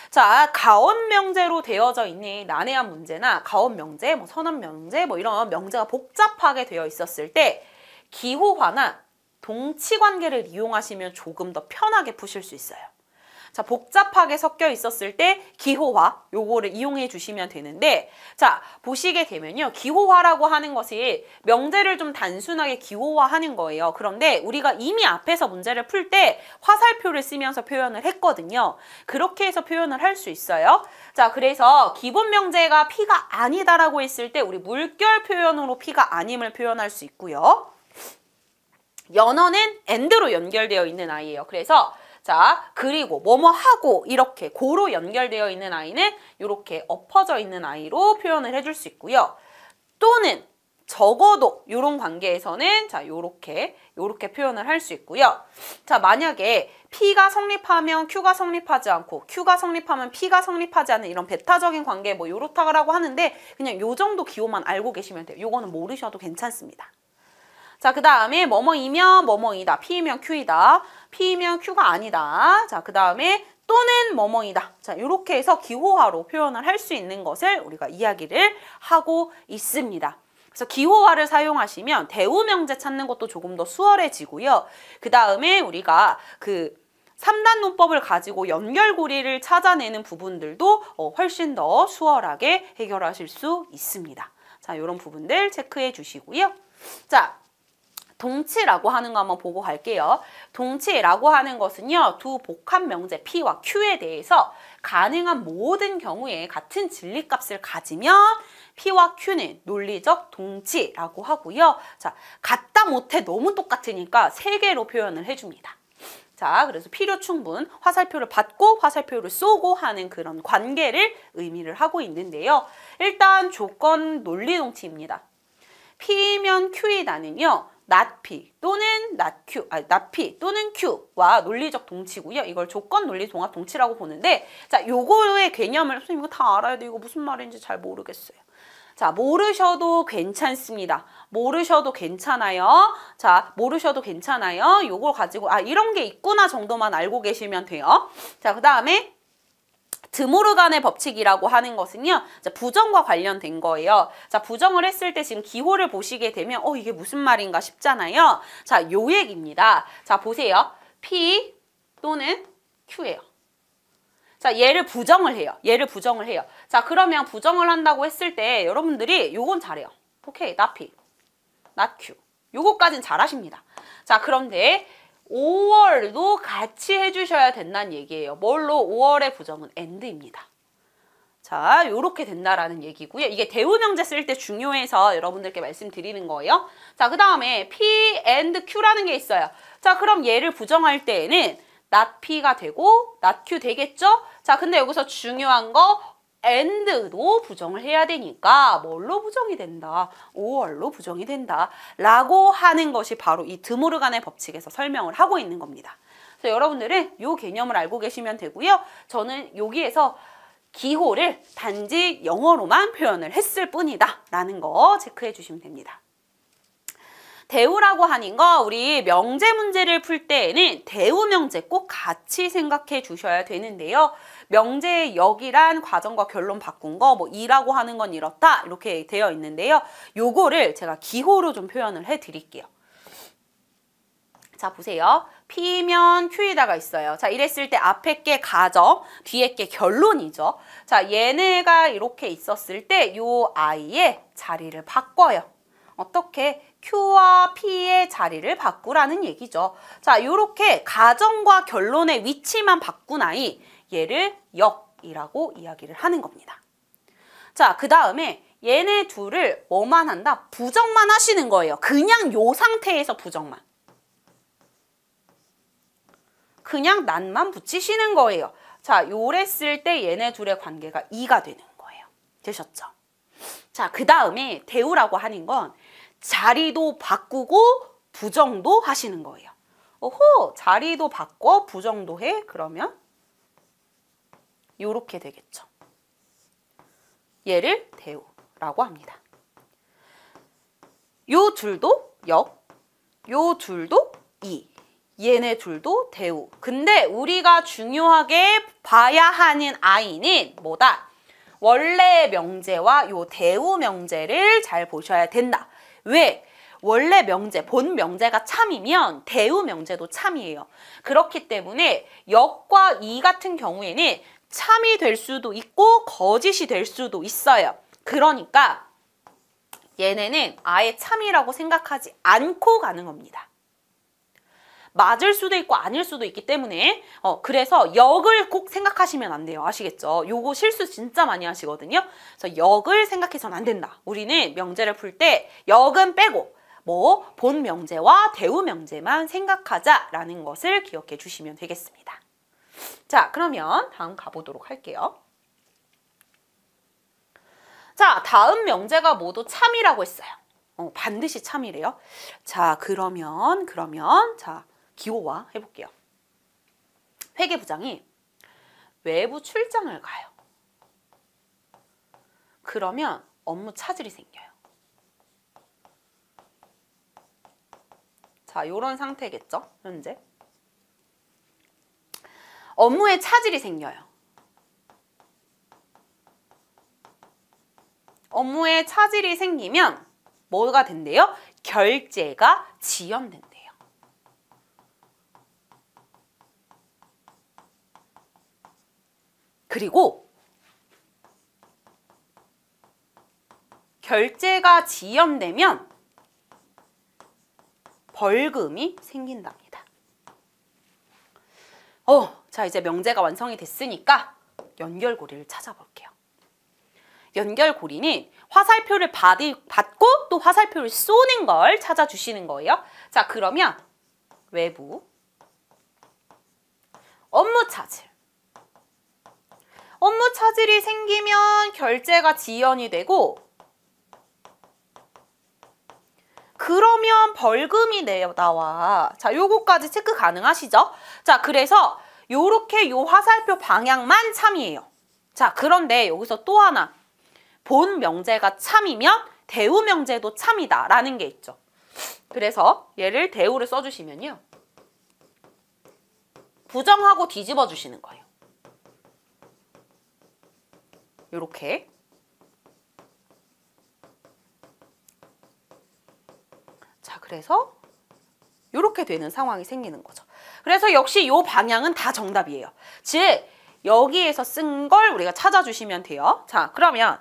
자, 가원 명제로 되어져 있는 난해한 문제나 가원 명제, 뭐 선언 명제 뭐 이런 명제가 복잡하게 되어 있었을 때 기호화나 동치관계를 이용하시면 조금 더 편하게 푸실 수 있어요. 자, 복잡하게 섞여 있었을 때 기호화 요거를 이용해 주시면 되는데 자, 보시게 되면요. 기호화라고 하는 것이 명제를 좀 단순하게 기호화하는 거예요. 그런데 우리가 이미 앞에서 문제를 풀 때 화살표를 쓰면서 표현을 했거든요. 그렇게 해서 표현을 할 수 있어요. 자, 그래서 기본 명제가 P가 아니다라고 했을 때 우리 물결 표현으로 P가 아님을 표현할 수 있고요. 연어는 엔드로 연결되어 있는 아이예요. 그래서 자, 그리고 뭐뭐 하고 이렇게 고로 연결되어 있는 아이는 이렇게 엎어져 있는 아이로 표현을 해줄 수 있고요. 또는 적어도 이런 관계에서는 자 요렇게 요렇게 표현을 할 수 있고요. 자 만약에 P가 성립하면 Q가 성립하지 않고 Q가 성립하면 P가 성립하지 않는 이런 베타적인 관계 뭐 요렇다라고 하는데 그냥 요 정도 기호만 알고 계시면 돼요. 요거는 모르셔도 괜찮습니다. 자, 그 다음에 뭐뭐이면 뭐뭐이다. P이면 Q이다. P이면 Q가 아니다. 자, 그 다음에 또는 뭐뭐이다. 자, 이렇게 해서 기호화로 표현을 할 수 있는 것을 우리가 이야기를 하고 있습니다. 그래서 기호화를 사용하시면 대우명제 찾는 것도 조금 더 수월해지고요. 그 다음에 우리가 그 3단 논법을 가지고 연결고리를 찾아내는 부분들도 어, 훨씬 더 수월하게 해결하실 수 있습니다. 자, 이런 부분들 체크해 주시고요. 자, 동치라고 하는 거 한번 보고 갈게요. 동치라고 하는 것은요. 두 복합 명제 P와 Q에 대해서 가능한 모든 경우에 같은 진리값을 가지면 P와 Q는 논리적 동치라고 하고요. 자, 같다 못해 너무 똑같으니까 세 개로 표현을 해줍니다. 자, 그래서 필요 충분 화살표를 받고 화살표를 쏘고 하는 그런 관계를 의미를 하고 있는데요. 일단 조건 논리 동치입니다. P면 Q이다는요. 나피 또는 나큐 아, 나피 또는 큐와 논리적 동치고요. 이걸 조건 논리 종합 동치라고 보는데 자, 요거의 개념을 선생님 이거 다 알아야 돼. 이거 무슨 말인지 잘 모르겠어요. 자, 모르셔도 괜찮습니다. 모르셔도 괜찮아요. 자, 모르셔도 괜찮아요. 요걸 가지고 아, 이런 게 있구나 정도만 알고 계시면 돼요. 자, 그다음에 드모르간의 법칙이라고 하는 것은요. 자, 부정과 관련된 거예요. 자, 부정을 했을 때 지금 기호를 보시게 되면 어, 이게 무슨 말인가 싶잖아요. 자, 요액입니다. 자, 보세요. P 또는 Q예요. 자, 얘를 부정을 해요. 얘를 부정을 해요. 자, 그러면 부정을 한다고 했을 때 여러분들이 요건 잘해요. 오케이, 나 P, 나 Q. 요거까진 잘하십니다. 자, 그런데 5월도 같이 해주셔야 된다는 얘기예요. 뭘로 5월의 부정은 end입니다. 자, 요렇게 된다라는 얘기고요. 이게 대우명제 쓸 때 중요해서 여러분들께 말씀드리는 거예요. 자, 그 다음에 P and Q라는 게 있어요. 자, 그럼 얘를 부정할 때에는 not P가 되고 not Q 되겠죠? 자, 근데 여기서 중요한 거 and로 부정을 해야 되니까 뭘로 부정이 된다? or로 부정이 된다. 라고 하는 것이 바로 이 드모르간의 법칙에서 설명을 하고 있는 겁니다. 그래서 여러분들은 이 개념을 알고 계시면 되고요. 저는 여기에서 기호를 단지 영어로만 표현을 했을 뿐이다 라는 거 체크해 주시면 됩니다. 대우라고 하는 거 우리 명제 문제를 풀 때에는 대우 명제 꼭 같이 생각해 주셔야 되는데요. 명제의 역이란 과정과 결론 바꾼 거, 뭐 이라고 하는 건 이렇다 이렇게 되어 있는데요. 요거를 제가 기호로 좀 표현을 해드릴게요. 자 보세요. P면 Q에다가 있어요. 자 이랬을 때 앞에 게 가정, 뒤에 게 결론이죠. 자 얘네가 이렇게 있었을 때 요아이의 자리를 바꿔요. 어떻게? Q와 P의 자리를 바꾸라는 얘기죠. 자, 요렇게 가정과 결론의 위치만 바꾼 아이 얘를 역이라고 이야기를 하는 겁니다. 자, 그 다음에 얘네 둘을 뭐만 한다? 부정만 하시는 거예요. 그냥 요 상태에서 부정만. 그냥 난만 붙이시는 거예요. 자, 요래 쓸때 얘네 둘의 관계가 2가 되는 거예요. 되셨죠? 자, 그 다음에 대우라고 하는 건 자리도 바꾸고 부정도 하시는 거예요. 오호, 자리도 바꿔 부정도 해? 그러면 이렇게 되겠죠. 얘를 대우라고 합니다. 요 줄도 역, 요 줄도 이, 얘네 둘도 대우. 근데 우리가 중요하게 봐야 하는 아이는 뭐다? 원래 명제와 요 대우 명제를 잘 보셔야 된다. 왜? 원래 명제, 본 명제가 참이면 대우 명제도 참이에요. 그렇기 때문에 역과 이 같은 경우에는 참이 될 수도 있고 거짓이 될 수도 있어요. 그러니까 얘네는 아예 참이라고 생각하지 않고 가는 겁니다. 맞을 수도 있고 아닐 수도 있기 때문에 어 그래서 역을 꼭 생각하시면 안 돼요. 아시겠죠? 요거 실수 진짜 많이 하시거든요. 그래서 역을 생각해서는 안 된다. 우리는 명제를 풀 때 역은 빼고 뭐 본명제와 대우명제만 생각하자라는 것을 기억해 주시면 되겠습니다. 자, 그러면 다음 가보도록 할게요. 자, 다음 명제가 모두 참이라고 했어요. 어, 반드시 참이래요. 자, 그러면, 그러면, 자, 기호화 해볼게요. 회계부장이 외부 출장을 가요. 그러면 업무 차질이 생겨요. 자, 요런 상태겠죠, 현재. 업무에 차질이 생겨요. 업무에 차질이 생기면 뭐가 된대요? 결제가 지연된대요. 그리고 결제가 지연되면 벌금이 생긴답니다. 어, 자, 이제 명제가 완성이 됐으니까 연결고리를 찾아볼게요. 연결고리는 화살표를 받이, 받고 또 화살표를 쏘는 걸 찾아주시는 거예요. 자, 그러면 외부, 업무 차질. 업무 차질이 생기면 결제가 지연이 되고 그러면 벌금이 내 나와. 자, 요거까지 체크 가능하시죠? 자, 그래서 요렇게 요 화살표 방향만 참이에요. 자, 그런데 여기서 또 하나 본 명제가 참이면 대우 명제도 참이다 라는 게 있죠. 그래서 얘를 대우를 써주시면요. 부정하고 뒤집어 주시는 거예요. 이렇게 자, 그래서 이렇게 되는 상황이 생기는 거죠. 그래서 역시 요 방향은 다 정답이에요. 즉 여기에서 쓴 걸 우리가 찾아주시면 돼요. 자 그러면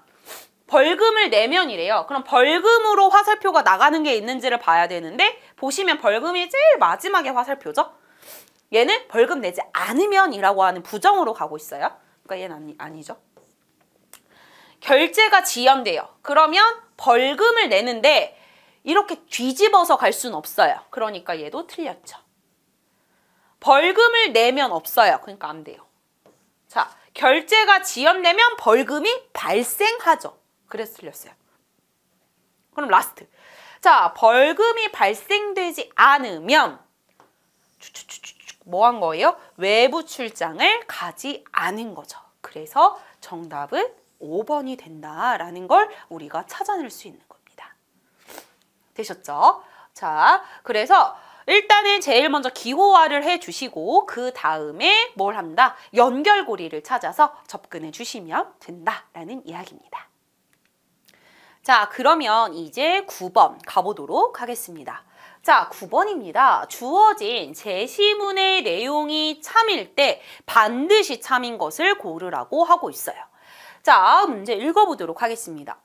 벌금을 내면 이래요. 그럼 벌금으로 화살표가 나가는 게 있는지를 봐야 되는데 보시면 벌금이 제일 마지막에 화살표죠. 얘는 벌금 내지 않으면 이라고 하는 부정으로 가고 있어요. 그러니까 얘는 아니, 아니죠. 결제가 지연돼요. 그러면 벌금을 내는데 이렇게 뒤집어서 갈 순 없어요. 그러니까 얘도 틀렸죠. 벌금을 내면 없어요. 그러니까 안 돼요. 자, 결제가 지연되면 벌금이 발생하죠. 그래서 틀렸어요. 그럼 라스트. 자, 벌금이 발생되지 않으면 뭐 한 거예요? 외부 출장을 가지 않은 거죠. 그래서 정답은 5번이 된다라는 걸 우리가 찾아낼 수 있는 겁니다. 되셨죠? 자, 그래서 일단은 제일 먼저 기호화를 해주시고 그 다음에 뭘 한다? 연결고리를 찾아서 접근해 주시면 된다라는 이야기입니다. 자 그러면 이제 9번 가보도록 하겠습니다. 자, 9번입니다. 주어진 제시문의 내용이 참일 때 반드시 참인 것을 고르라고 하고 있어요. 자, 문제 읽어보도록 하겠습니다.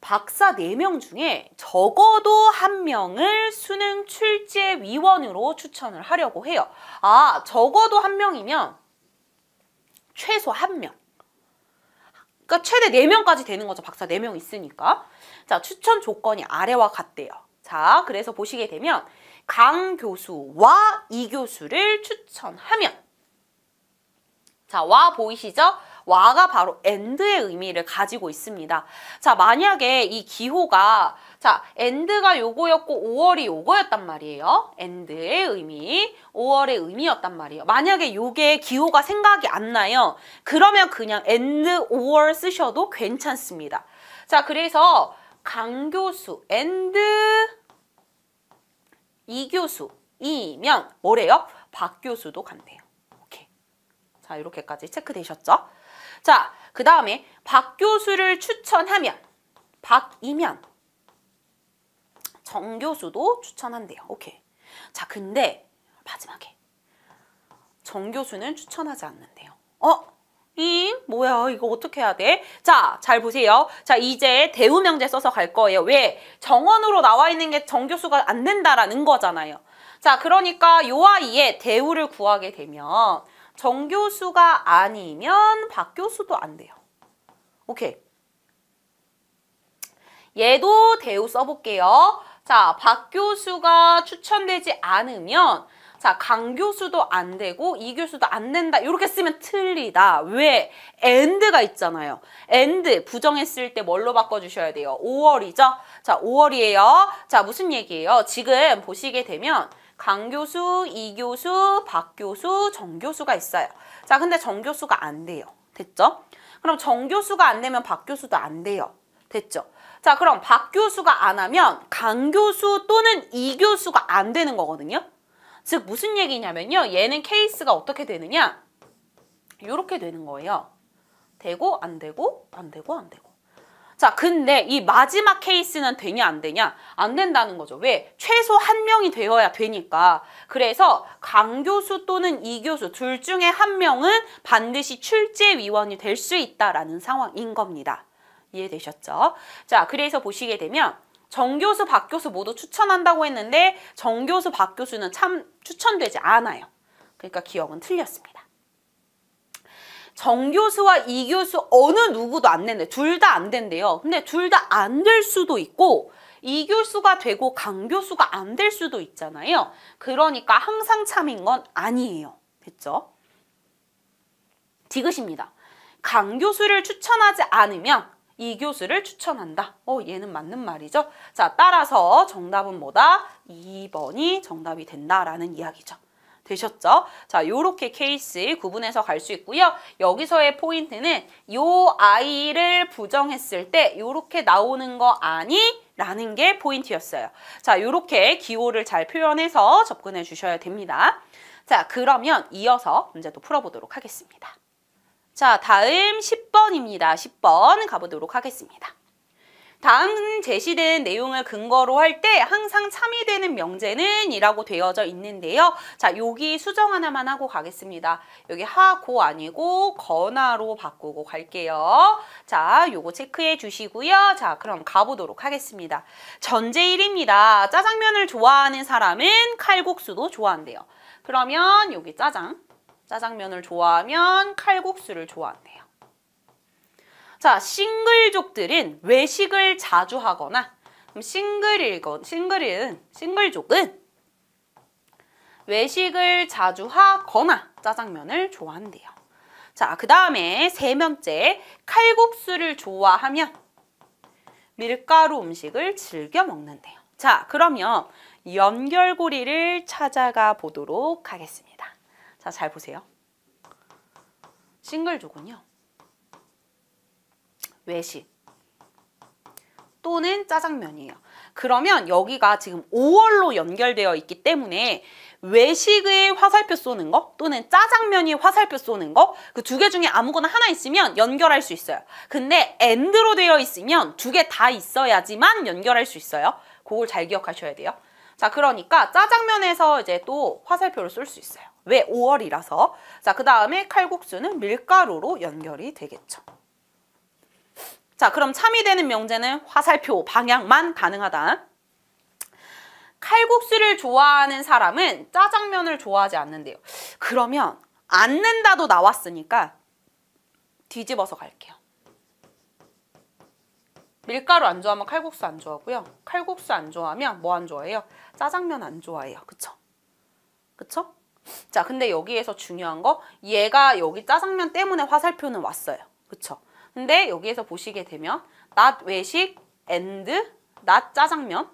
박사 4명 중에 적어도 한명을 수능 출제 위원으로 추천을 하려고 해요. 아, 적어도 한명이면 최소 한명 그러니까 최대 4명까지 되는 거죠. 박사 4명 있으니까. 자, 추천 조건이 아래와 같대요. 자, 그래서 보시게 되면 강 교수와 이 교수를 추천하면 자, 와 보이시죠? 와가 바로 엔드의 의미를 가지고 있습니다. 자, 만약에 이 기호가 자, 엔드가 요거였고 5월이 요거였단 말이에요. 엔드의 의미, 5월의 의미였단 말이에요. 만약에 요게 기호가 생각이 안 나요. 그러면 그냥 엔드 5월 쓰셔도 괜찮습니다. 자, 그래서 강교수, 엔드 이교수, 이명 뭐래요? 박 교수도 간대요. 오케이. 자, 이렇게까지 체크되셨죠? 자, 그 다음에 박 교수를 추천하면 박이면 정 교수도 추천한대요. 오케이. 자, 근데 마지막에 정 교수는 추천하지 않는데요. 어? 잉? 뭐야 이거 어떻게 해야 돼? 자 잘 보세요. 자 이제 대우명제 써서 갈 거예요. 왜? 정원으로 나와 있는 게 정교수가 안 된다라는 거잖아요. 자 그러니까 요 아이의 대우를 구하게 되면 정교수가 아니면 박교수도 안 돼요. 오케이. 얘도 대우 써볼게요. 자, 박교수가 추천되지 않으면 자, 강교수도 안 되고 이교수도 안 된다. 이렇게 쓰면 틀리다. 왜? a 드가 있잖아요. a 드 부정했을 때 뭘로 바꿔 주셔야 돼요? 5월이죠. 자, 5월이에요. 자, 무슨 얘기예요? 지금 보시게 되면 강 교수, 이 교수, 박 교수, 정 교수가 있어요. 자, 근데 정 교수가 안 돼요. 됐죠? 그럼 정 교수가 안 되면 박 교수도 안 돼요. 됐죠? 자, 그럼 박 교수가 안 하면 강 교수 또는 이 교수가 안 되는 거거든요. 즉 무슨 얘기냐면요. 얘는 케이스가 어떻게 되느냐? 이렇게 되는 거예요. 되고 안 되고 안 되고 안 되고 자, 근데 이 마지막 케이스는 되냐 안 되냐? 안 된다는 거죠. 왜? 최소 한 명이 되어야 되니까. 그래서 강교수 또는 이교수 둘 중에 한 명은 반드시 출제위원이 될 수 있다라는 상황인 겁니다. 이해되셨죠? 자, 그래서 보시게 되면 정교수, 박교수 모두 추천한다고 했는데 정교수, 박교수는 참 추천되지 않아요. 그러니까 기억은 틀렸습니다. 정교수와 이교수 어느 누구도 안 된대. 둘다 안 된대요. 근데 둘 다 안 될 수도 있고 이교수가 되고 강교수가 안 될 수도 있잖아요. 그러니까 항상 참인 건 아니에요. 됐죠? 디귿입니다. 강교수를 추천하지 않으면 이 교수를 추천한다. 어, 얘는 맞는 말이죠. 자, 따라서 정답은 뭐다? 2번이 정답이 된다라는 이야기죠. 되셨죠? 자, 요렇게 케이스 구분해서 갈 수 있고요. 여기서의 포인트는 요 아이를 부정했을 때 요렇게 나오는 거 아니? 라는 게 포인트였어요. 자, 요렇게 기호를 잘 표현해서 접근해 주셔야 됩니다. 자, 그러면 이어서 문제도 풀어보도록 하겠습니다. 자, 다음 10번입니다. 10번 가보도록 하겠습니다. 다음 제시된 내용을 근거로 할 때 항상 참이 되는 명제는 이라고 되어져 있는데요. 자, 여기 수정 하나만 하고 가겠습니다. 여기 하고 아니고 거나로 바꾸고 갈게요. 자, 요거 체크해 주시고요. 자, 그럼 가보도록 하겠습니다. 전제 1입니다. 짜장면을 좋아하는 사람은 칼국수도 좋아한대요. 그러면 여기 짜장, 짜장면을 좋아하면 칼국수를 좋아한대요. 자, 싱글족들은 외식을 자주 하거나 싱글이건 싱글은 싱글족은 외식을 자주 하거나 짜장면을 좋아한대요. 자, 그 다음에 세 번째 칼국수를 좋아하면 밀가루 음식을 즐겨 먹는데요. 자, 그러면 연결고리를 찾아가 보도록 하겠습니다. 자, 잘 보세요. 싱글족은요. 외식 또는 짜장면이에요. 그러면 여기가 지금 5월로 연결되어 있기 때문에 외식의 화살표 쏘는 거 또는 짜장면이 화살표 쏘는 거 그 두 개 중에 아무거나 하나 있으면 연결할 수 있어요. 근데 엔드로 되어 있으면 두 개 다 있어야지만 연결할 수 있어요. 그걸 잘 기억하셔야 돼요. 자 그러니까 짜장면에서 이제 또 화살표를 쏠 수 있어요. 왜 5월이라서. 자그 다음에 칼국수는 밀가루로 연결이 되겠죠. 자, 그럼 참이 되는 명제는 화살표 방향만 가능하다. 칼국수를 좋아하는 사람은 짜장면을 좋아하지 않는데요. 그러면 않는다도 나왔으니까 뒤집어서 갈게요. 밀가루 안 좋아하면 칼국수 안 좋아하고요. 칼국수 안 좋아하면 뭐 안 좋아해요? 짜장면 안 좋아해요. 그쵸? 그쵸? 자, 근데 여기에서 중요한 거 얘가 여기 짜장면 때문에 화살표는 왔어요. 그쵸? 근데 여기에서 보시게 되면 낮 외식 and 낮 짜장면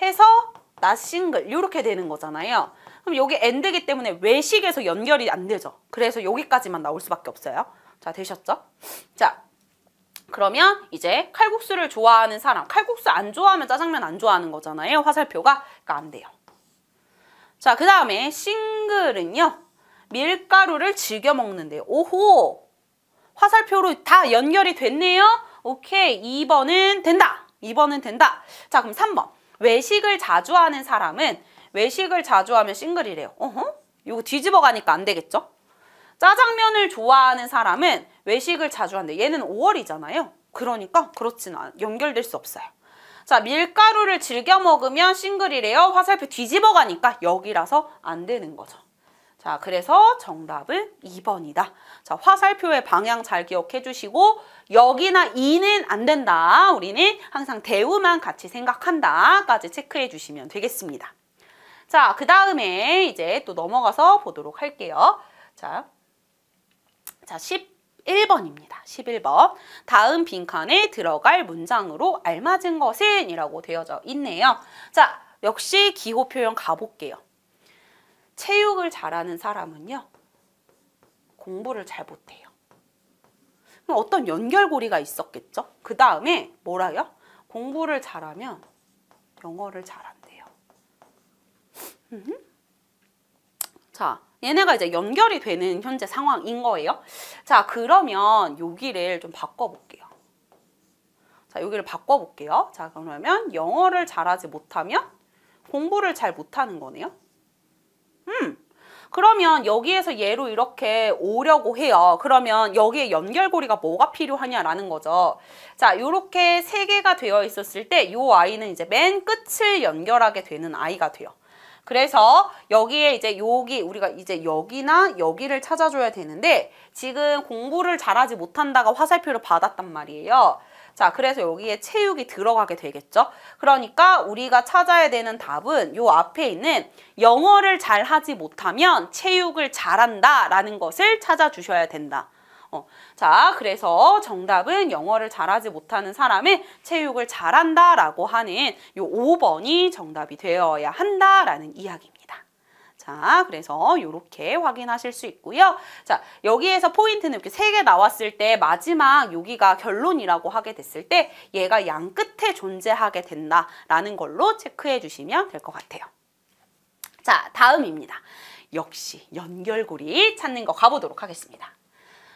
해서 낮 싱글 이렇게 되는 거잖아요. 그럼 여기 end이기 때문에 외식에서 연결이 안 되죠. 그래서 여기까지만 나올 수밖에 없어요. 자 되셨죠? 자 그러면 이제 칼국수를 좋아하는 사람 칼국수 안 좋아하면 짜장면 안 좋아하는 거잖아요. 화살표가 그러니까 안 돼요. 자 그 다음에 싱글은요. 밀가루를 즐겨 먹는데요. 오호! 화살표로 다 연결이 됐네요. 오케이, 2번은 된다. 2번은 된다. 자, 그럼 3번. 외식을 자주 하는 사람은 외식을 자주 하면 싱글이래요. 어허? 이거 뒤집어 가니까 안 되겠죠? 짜장면을 좋아하는 사람은 외식을 자주 하는데 얘는 5월이잖아요. 그러니까 그렇진 않, 연결될 수 없어요. 자, 밀가루를 즐겨 먹으면 싱글이래요. 화살표 뒤집어 가니까 여기라서 안 되는 거죠. 자, 그래서 정답은 2번이다. 자, 화살표의 방향 잘 기억해 주시고 여기나 이는안 된다. 우리는 항상 대우만 같이 생각한다. 까지 체크해 주시면 되겠습니다. 자, 그 다음에 이제 또 넘어가서 보도록 할게요. 자, 자 11번입니다. 11번. 다음 빈칸에 들어갈 문장으로 알맞은 것은 이라고 되어져 있네요. 자, 역시 기호 표현 가볼게요. 체육을 잘하는 사람은요. 공부를 잘 못해요. 그럼 어떤 연결고리가 있었겠죠? 그 다음에 뭐라요? 공부를 잘하면 영어를 잘한대요. 음? 자, 얘네가 이제 연결이 되는 현재 상황인 거예요. 자, 그러면 여기를 좀 바꿔볼게요. 자, 여기를 바꿔볼게요. 자, 그러면 영어를 잘하지 못하면 공부를 잘 못하는 거네요. 음. 그러면 여기에서 얘로 이렇게 오려고 해요. 그러면 여기에 연결고리가 뭐가 필요하냐라는 거죠. 자, 이렇게 세 개가 되어 있었을 때이 아이는 이제 맨 끝을 연결하게 되는 아이가 돼요. 그래서 여기에 이제 여기 우리가 이제 여기나 여기를 찾아줘야 되는데 지금 공부를 잘하지 못한다가 화살표를 받았단 말이에요. 자, 그래서 여기에 체육이 들어가게 되겠죠. 그러니까 우리가 찾아야 되는 답은 요 앞에 있는 영어를 잘 하지 못하면 체육을 잘한다 라는 것을 찾아주셔야 된다. 어, 자, 그래서 정답은 영어를 잘하지 못하는 사람의 체육을 잘한다라고 하는 요 5번이 정답이 되어야 한다라는 이야기입니다. 자, 그래서 이렇게 확인하실 수 있고요. 자, 여기에서 포인트는 이렇게 세 개 나왔을 때 마지막 여기가 결론이라고 하게 됐을 때 얘가 양 끝에 존재하게 된다라는 걸로 체크해 주시면 될 것 같아요. 자, 다음입니다. 역시 연결고리 찾는 거 가보도록 하겠습니다.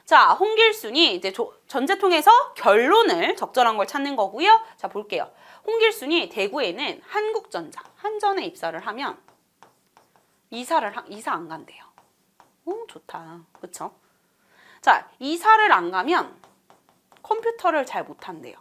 자, 홍길순이 이제 조, 전제통에서 결론을 적절한 걸 찾는 거고요. 자, 볼게요. 홍길순이 대구에는 한국전자, 한전에 입사를 하면 이사를 이사 안 간대요. 오 좋다. 그쵸? 자 이사를 안 가면 컴퓨터를 잘 못한대요.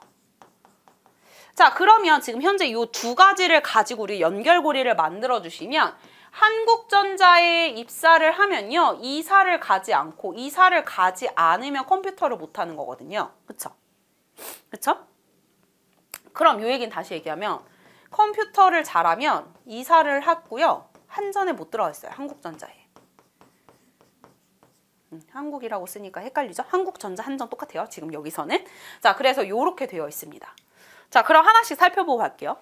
자 그러면 지금 현재 이 두 가지를 가지고 우리 연결고리를 만들어 주시면 한국전자에 입사를 하면요 이사를 가지 않고 이사를 가지 않으면 컴퓨터를 못하는 거거든요 그쵸? 그쵸? 그럼 요 얘기는 다시 얘기하면 컴퓨터를 잘하면 이사를 하고요 한 전에 못 들어가 있어요. 한국전자에. 음, 한국이라고 쓰니까 헷갈리죠? 한국전자 한전 똑같아요. 지금 여기서는. 자, 그래서 이렇게 되어 있습니다. 자, 그럼 하나씩 살펴보고 갈게요.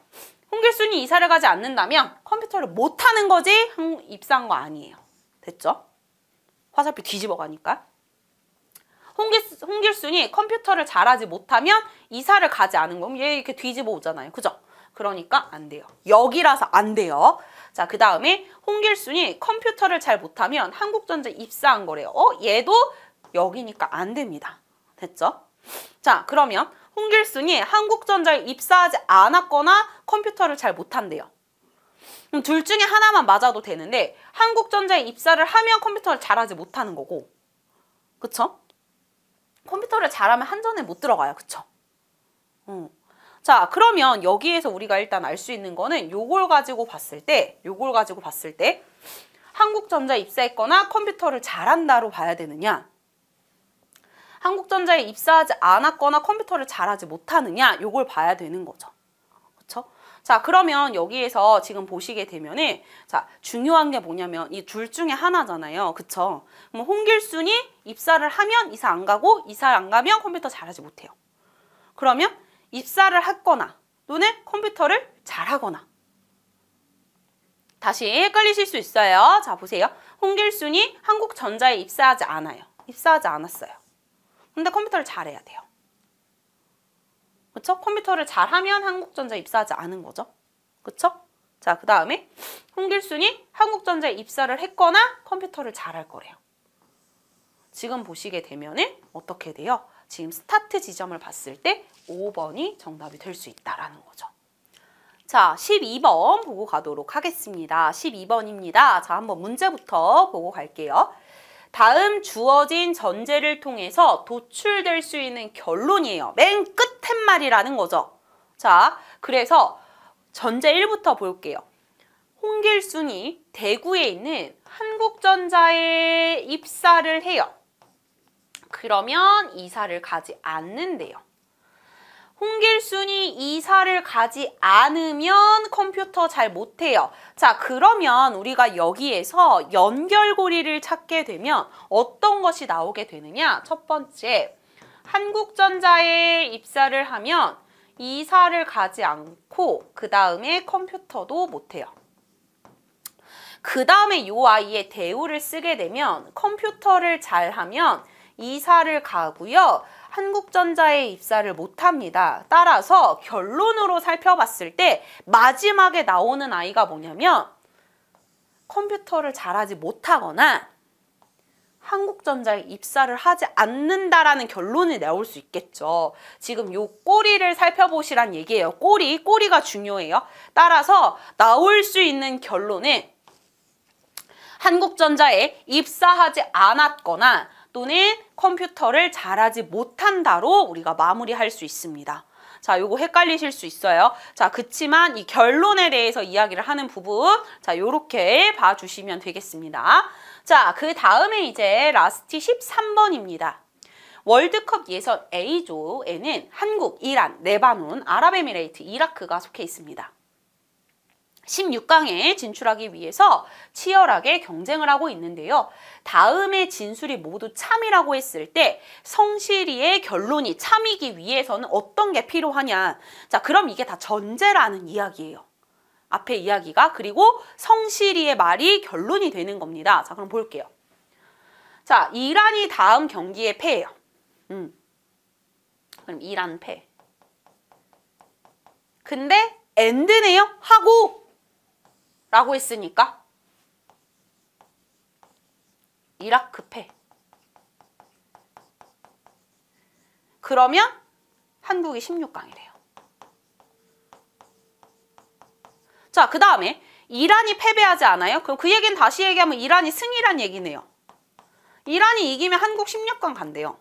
홍길순이 이사를 가지 않는다면 컴퓨터를 못하는 거지 입사한 거 아니에요. 됐죠? 화살표 뒤집어 가니까. 홍길, 홍길순이 컴퓨터를 잘하지 못하면 이사를 가지 않은 거면 얘 이렇게 뒤집어 오잖아요. 그죠? 그러니까 안 돼요. 여기라서 안 돼요. 자, 그 다음에 홍길순이 컴퓨터를 잘 못하면 한국전쟁 입사한 거래요. 어? 얘도 여기니까 안 됩니다. 됐죠? 자, 그러면 홍길순이 한국전자에 입사하지 않았거나 컴퓨터를 잘 못한대요. 그럼 둘 중에 하나만 맞아도 되는데 한국전자에 입사를 하면 컴퓨터를 잘하지 못하는 거고 그쵸? 컴퓨터를 잘하면 한전에 못 들어가요. 그쵸? 음. 자 그러면 여기에서 우리가 일단 알 수 있는 거는 요걸 가지고 봤을 때 요걸 가지고 봤을 때 한국전자 입사했거나 컴퓨터를 잘한다로 봐야 되느냐 한국전자에 입사하지 않았거나 컴퓨터를 잘하지 못하느냐 요걸 봐야 되는 거죠 죠자 그러면 여기에서 지금 보시게 되면은 자 중요한 게 뭐냐면 이 둘 중에 하나잖아요 그쵸 그럼 홍길순이 입사를 하면 이사 안 가고 이사 안 가면 컴퓨터 잘하지 못해요 그러면 입사를 했거나 또는 컴퓨터를 잘하거나 다시 헷갈리실 수 있어요. 자 보세요. 홍길순이 한국전자에 입사하지 않아요. 입사하지 않았어요. 근데 컴퓨터를 잘해야 돼요. 그쵸? 컴퓨터를 잘하면 한국전자에 입사하지 않은 거죠. 그쵸? 자, 그 다음에 홍길순이 한국전자에 입사를 했거나 컴퓨터를 잘할 거래요. 지금 보시게 되면 은 어떻게 돼요? 지금 스타트 지점을 봤을 때 5번이 정답이 될 수 있다라는 거죠. 자, 12번 보고 가도록 하겠습니다. 12번입니다. 자, 한번 문제부터 보고 갈게요. 다음 주어진 전제를 통해서 도출될 수 있는 결론이에요. 맨끝에 말이라는 거죠. 자, 그래서 전제 1부터 볼게요. 홍길순이 대구에 있는 한국전자에 입사를 해요. 그러면 이사를 가지 않는데요. 홍길순이 이사를 가지 않으면 컴퓨터 잘 못해요. 자, 그러면 우리가 여기에서 연결고리를 찾게 되면 어떤 것이 나오게 되느냐? 첫 번째, 한국전자에 입사를 하면 이사를 가지 않고 그 다음에 컴퓨터도 못해요. 그 다음에 요 아이의 대우를 쓰게 되면 컴퓨터를 잘하면 이사를 가고요. 한국전자에 입사를 못합니다. 따라서 결론으로 살펴봤을 때 마지막에 나오는 아이가 뭐냐면 컴퓨터를 잘하지 못하거나 한국전자에 입사를 하지 않는다라는 결론이 나올 수 있겠죠. 지금 요 꼬리를 살펴보시란 얘기예요. 꼬리, 꼬리가 중요해요. 따라서 나올 수 있는 결론은 한국전자에 입사하지 않았거나 또는 컴퓨터를 잘하지 못한다로 우리가 마무리할 수 있습니다. 자, 요거 헷갈리실 수 있어요. 자, 그치만 이 결론에 대해서 이야기를 하는 부분, 자, 요렇게 봐주시면 되겠습니다. 자, 그 다음에 이제 라스티 13번입니다. 월드컵 예선 A조에는 한국, 이란, 네바논 아랍에미레이트, 이라크가 속해 있습니다. 16강에 진출하기 위해서 치열하게 경쟁을 하고 있는데요. 다음에 진술이 모두 참이라고 했을 때 성실이의 결론이 참이기 위해서는 어떤 게 필요하냐. 자, 그럼 이게 다 전제라는 이야기예요. 앞에 이야기가 그리고 성실이의 말이 결론이 되는 겁니다. 자, 그럼 볼게요. 자, 이란이 다음 경기에 패예요. 음. 그럼 이란 패. 근데 엔드네요? 하고 라고 했으니까 이라크패 그러면 한국이 16강이래요. 자, 그 다음에 이란이 패배하지 않아요? 그럼 그 얘기는 다시 얘기하면 이란이 승이란 얘기네요. 이란이 이기면 한국 16강 간대요.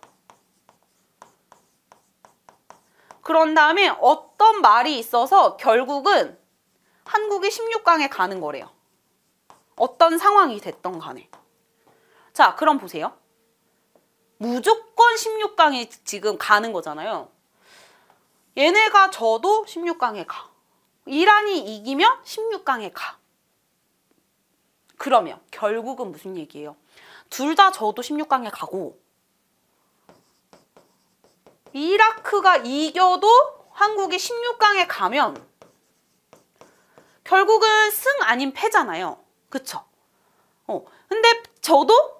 그런 다음에 어떤 말이 있어서 결국은 한국이 16강에 가는 거래요. 어떤 상황이 됐던 간에. 자, 그럼 보세요. 무조건 16강에 지금 가는 거잖아요. 얘네가 저도 16강에 가. 이란이 이기면 16강에 가. 그러면 결국은 무슨 얘기예요? 둘 다 저도 16강에 가고 이라크가 이겨도 한국이 16강에 가면 결국은 승 아닌 패잖아요. 그쵸? 어, 근데 저도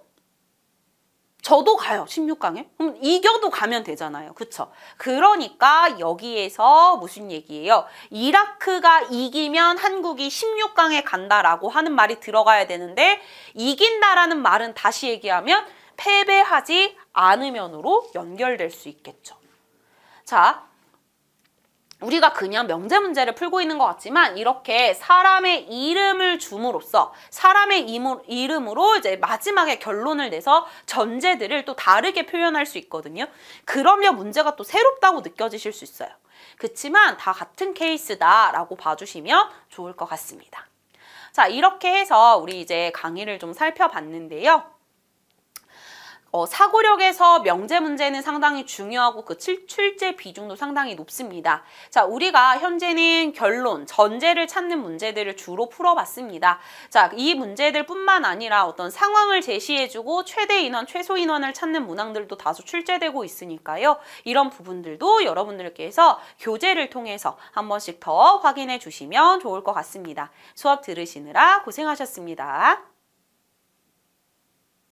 저도 가요. 16강에. 그럼 이겨도 가면 되잖아요. 그쵸? 그러니까 여기에서 무슨 얘기예요? 이라크가 이기면 한국이 16강에 간다라고 하는 말이 들어가야 되는데 이긴다라는 말은 다시 얘기하면 패배하지 않으면으로 연결될 수 있겠죠. 자, 우리가 그냥 명제 문제를 풀고 있는 것 같지만 이렇게 사람의 이름을 줌으로써 사람의 이름으로 이제 마지막에 결론을 내서 전제들을 또 다르게 표현할 수 있거든요. 그러면 문제가 또 새롭다고 느껴지실 수 있어요. 그렇지만 다 같은 케이스다라고 봐주시면 좋을 것 같습니다. 자 이렇게 해서 우리 이제 강의를 좀 살펴봤는데요. 어, 사고력에서 명제 문제는 상당히 중요하고 그 출, 출제 비중도 상당히 높습니다. 자, 우리가 현재는 결론, 전제를 찾는 문제들을 주로 풀어봤습니다. 자, 이 문제들 뿐만 아니라 어떤 상황을 제시해주고 최대 인원, 최소 인원을 찾는 문항들도 다소 출제되고 있으니까요. 이런 부분들도 여러분들께서 교재를 통해서 한 번씩 더 확인해 주시면 좋을 것 같습니다. 수업 들으시느라 고생하셨습니다.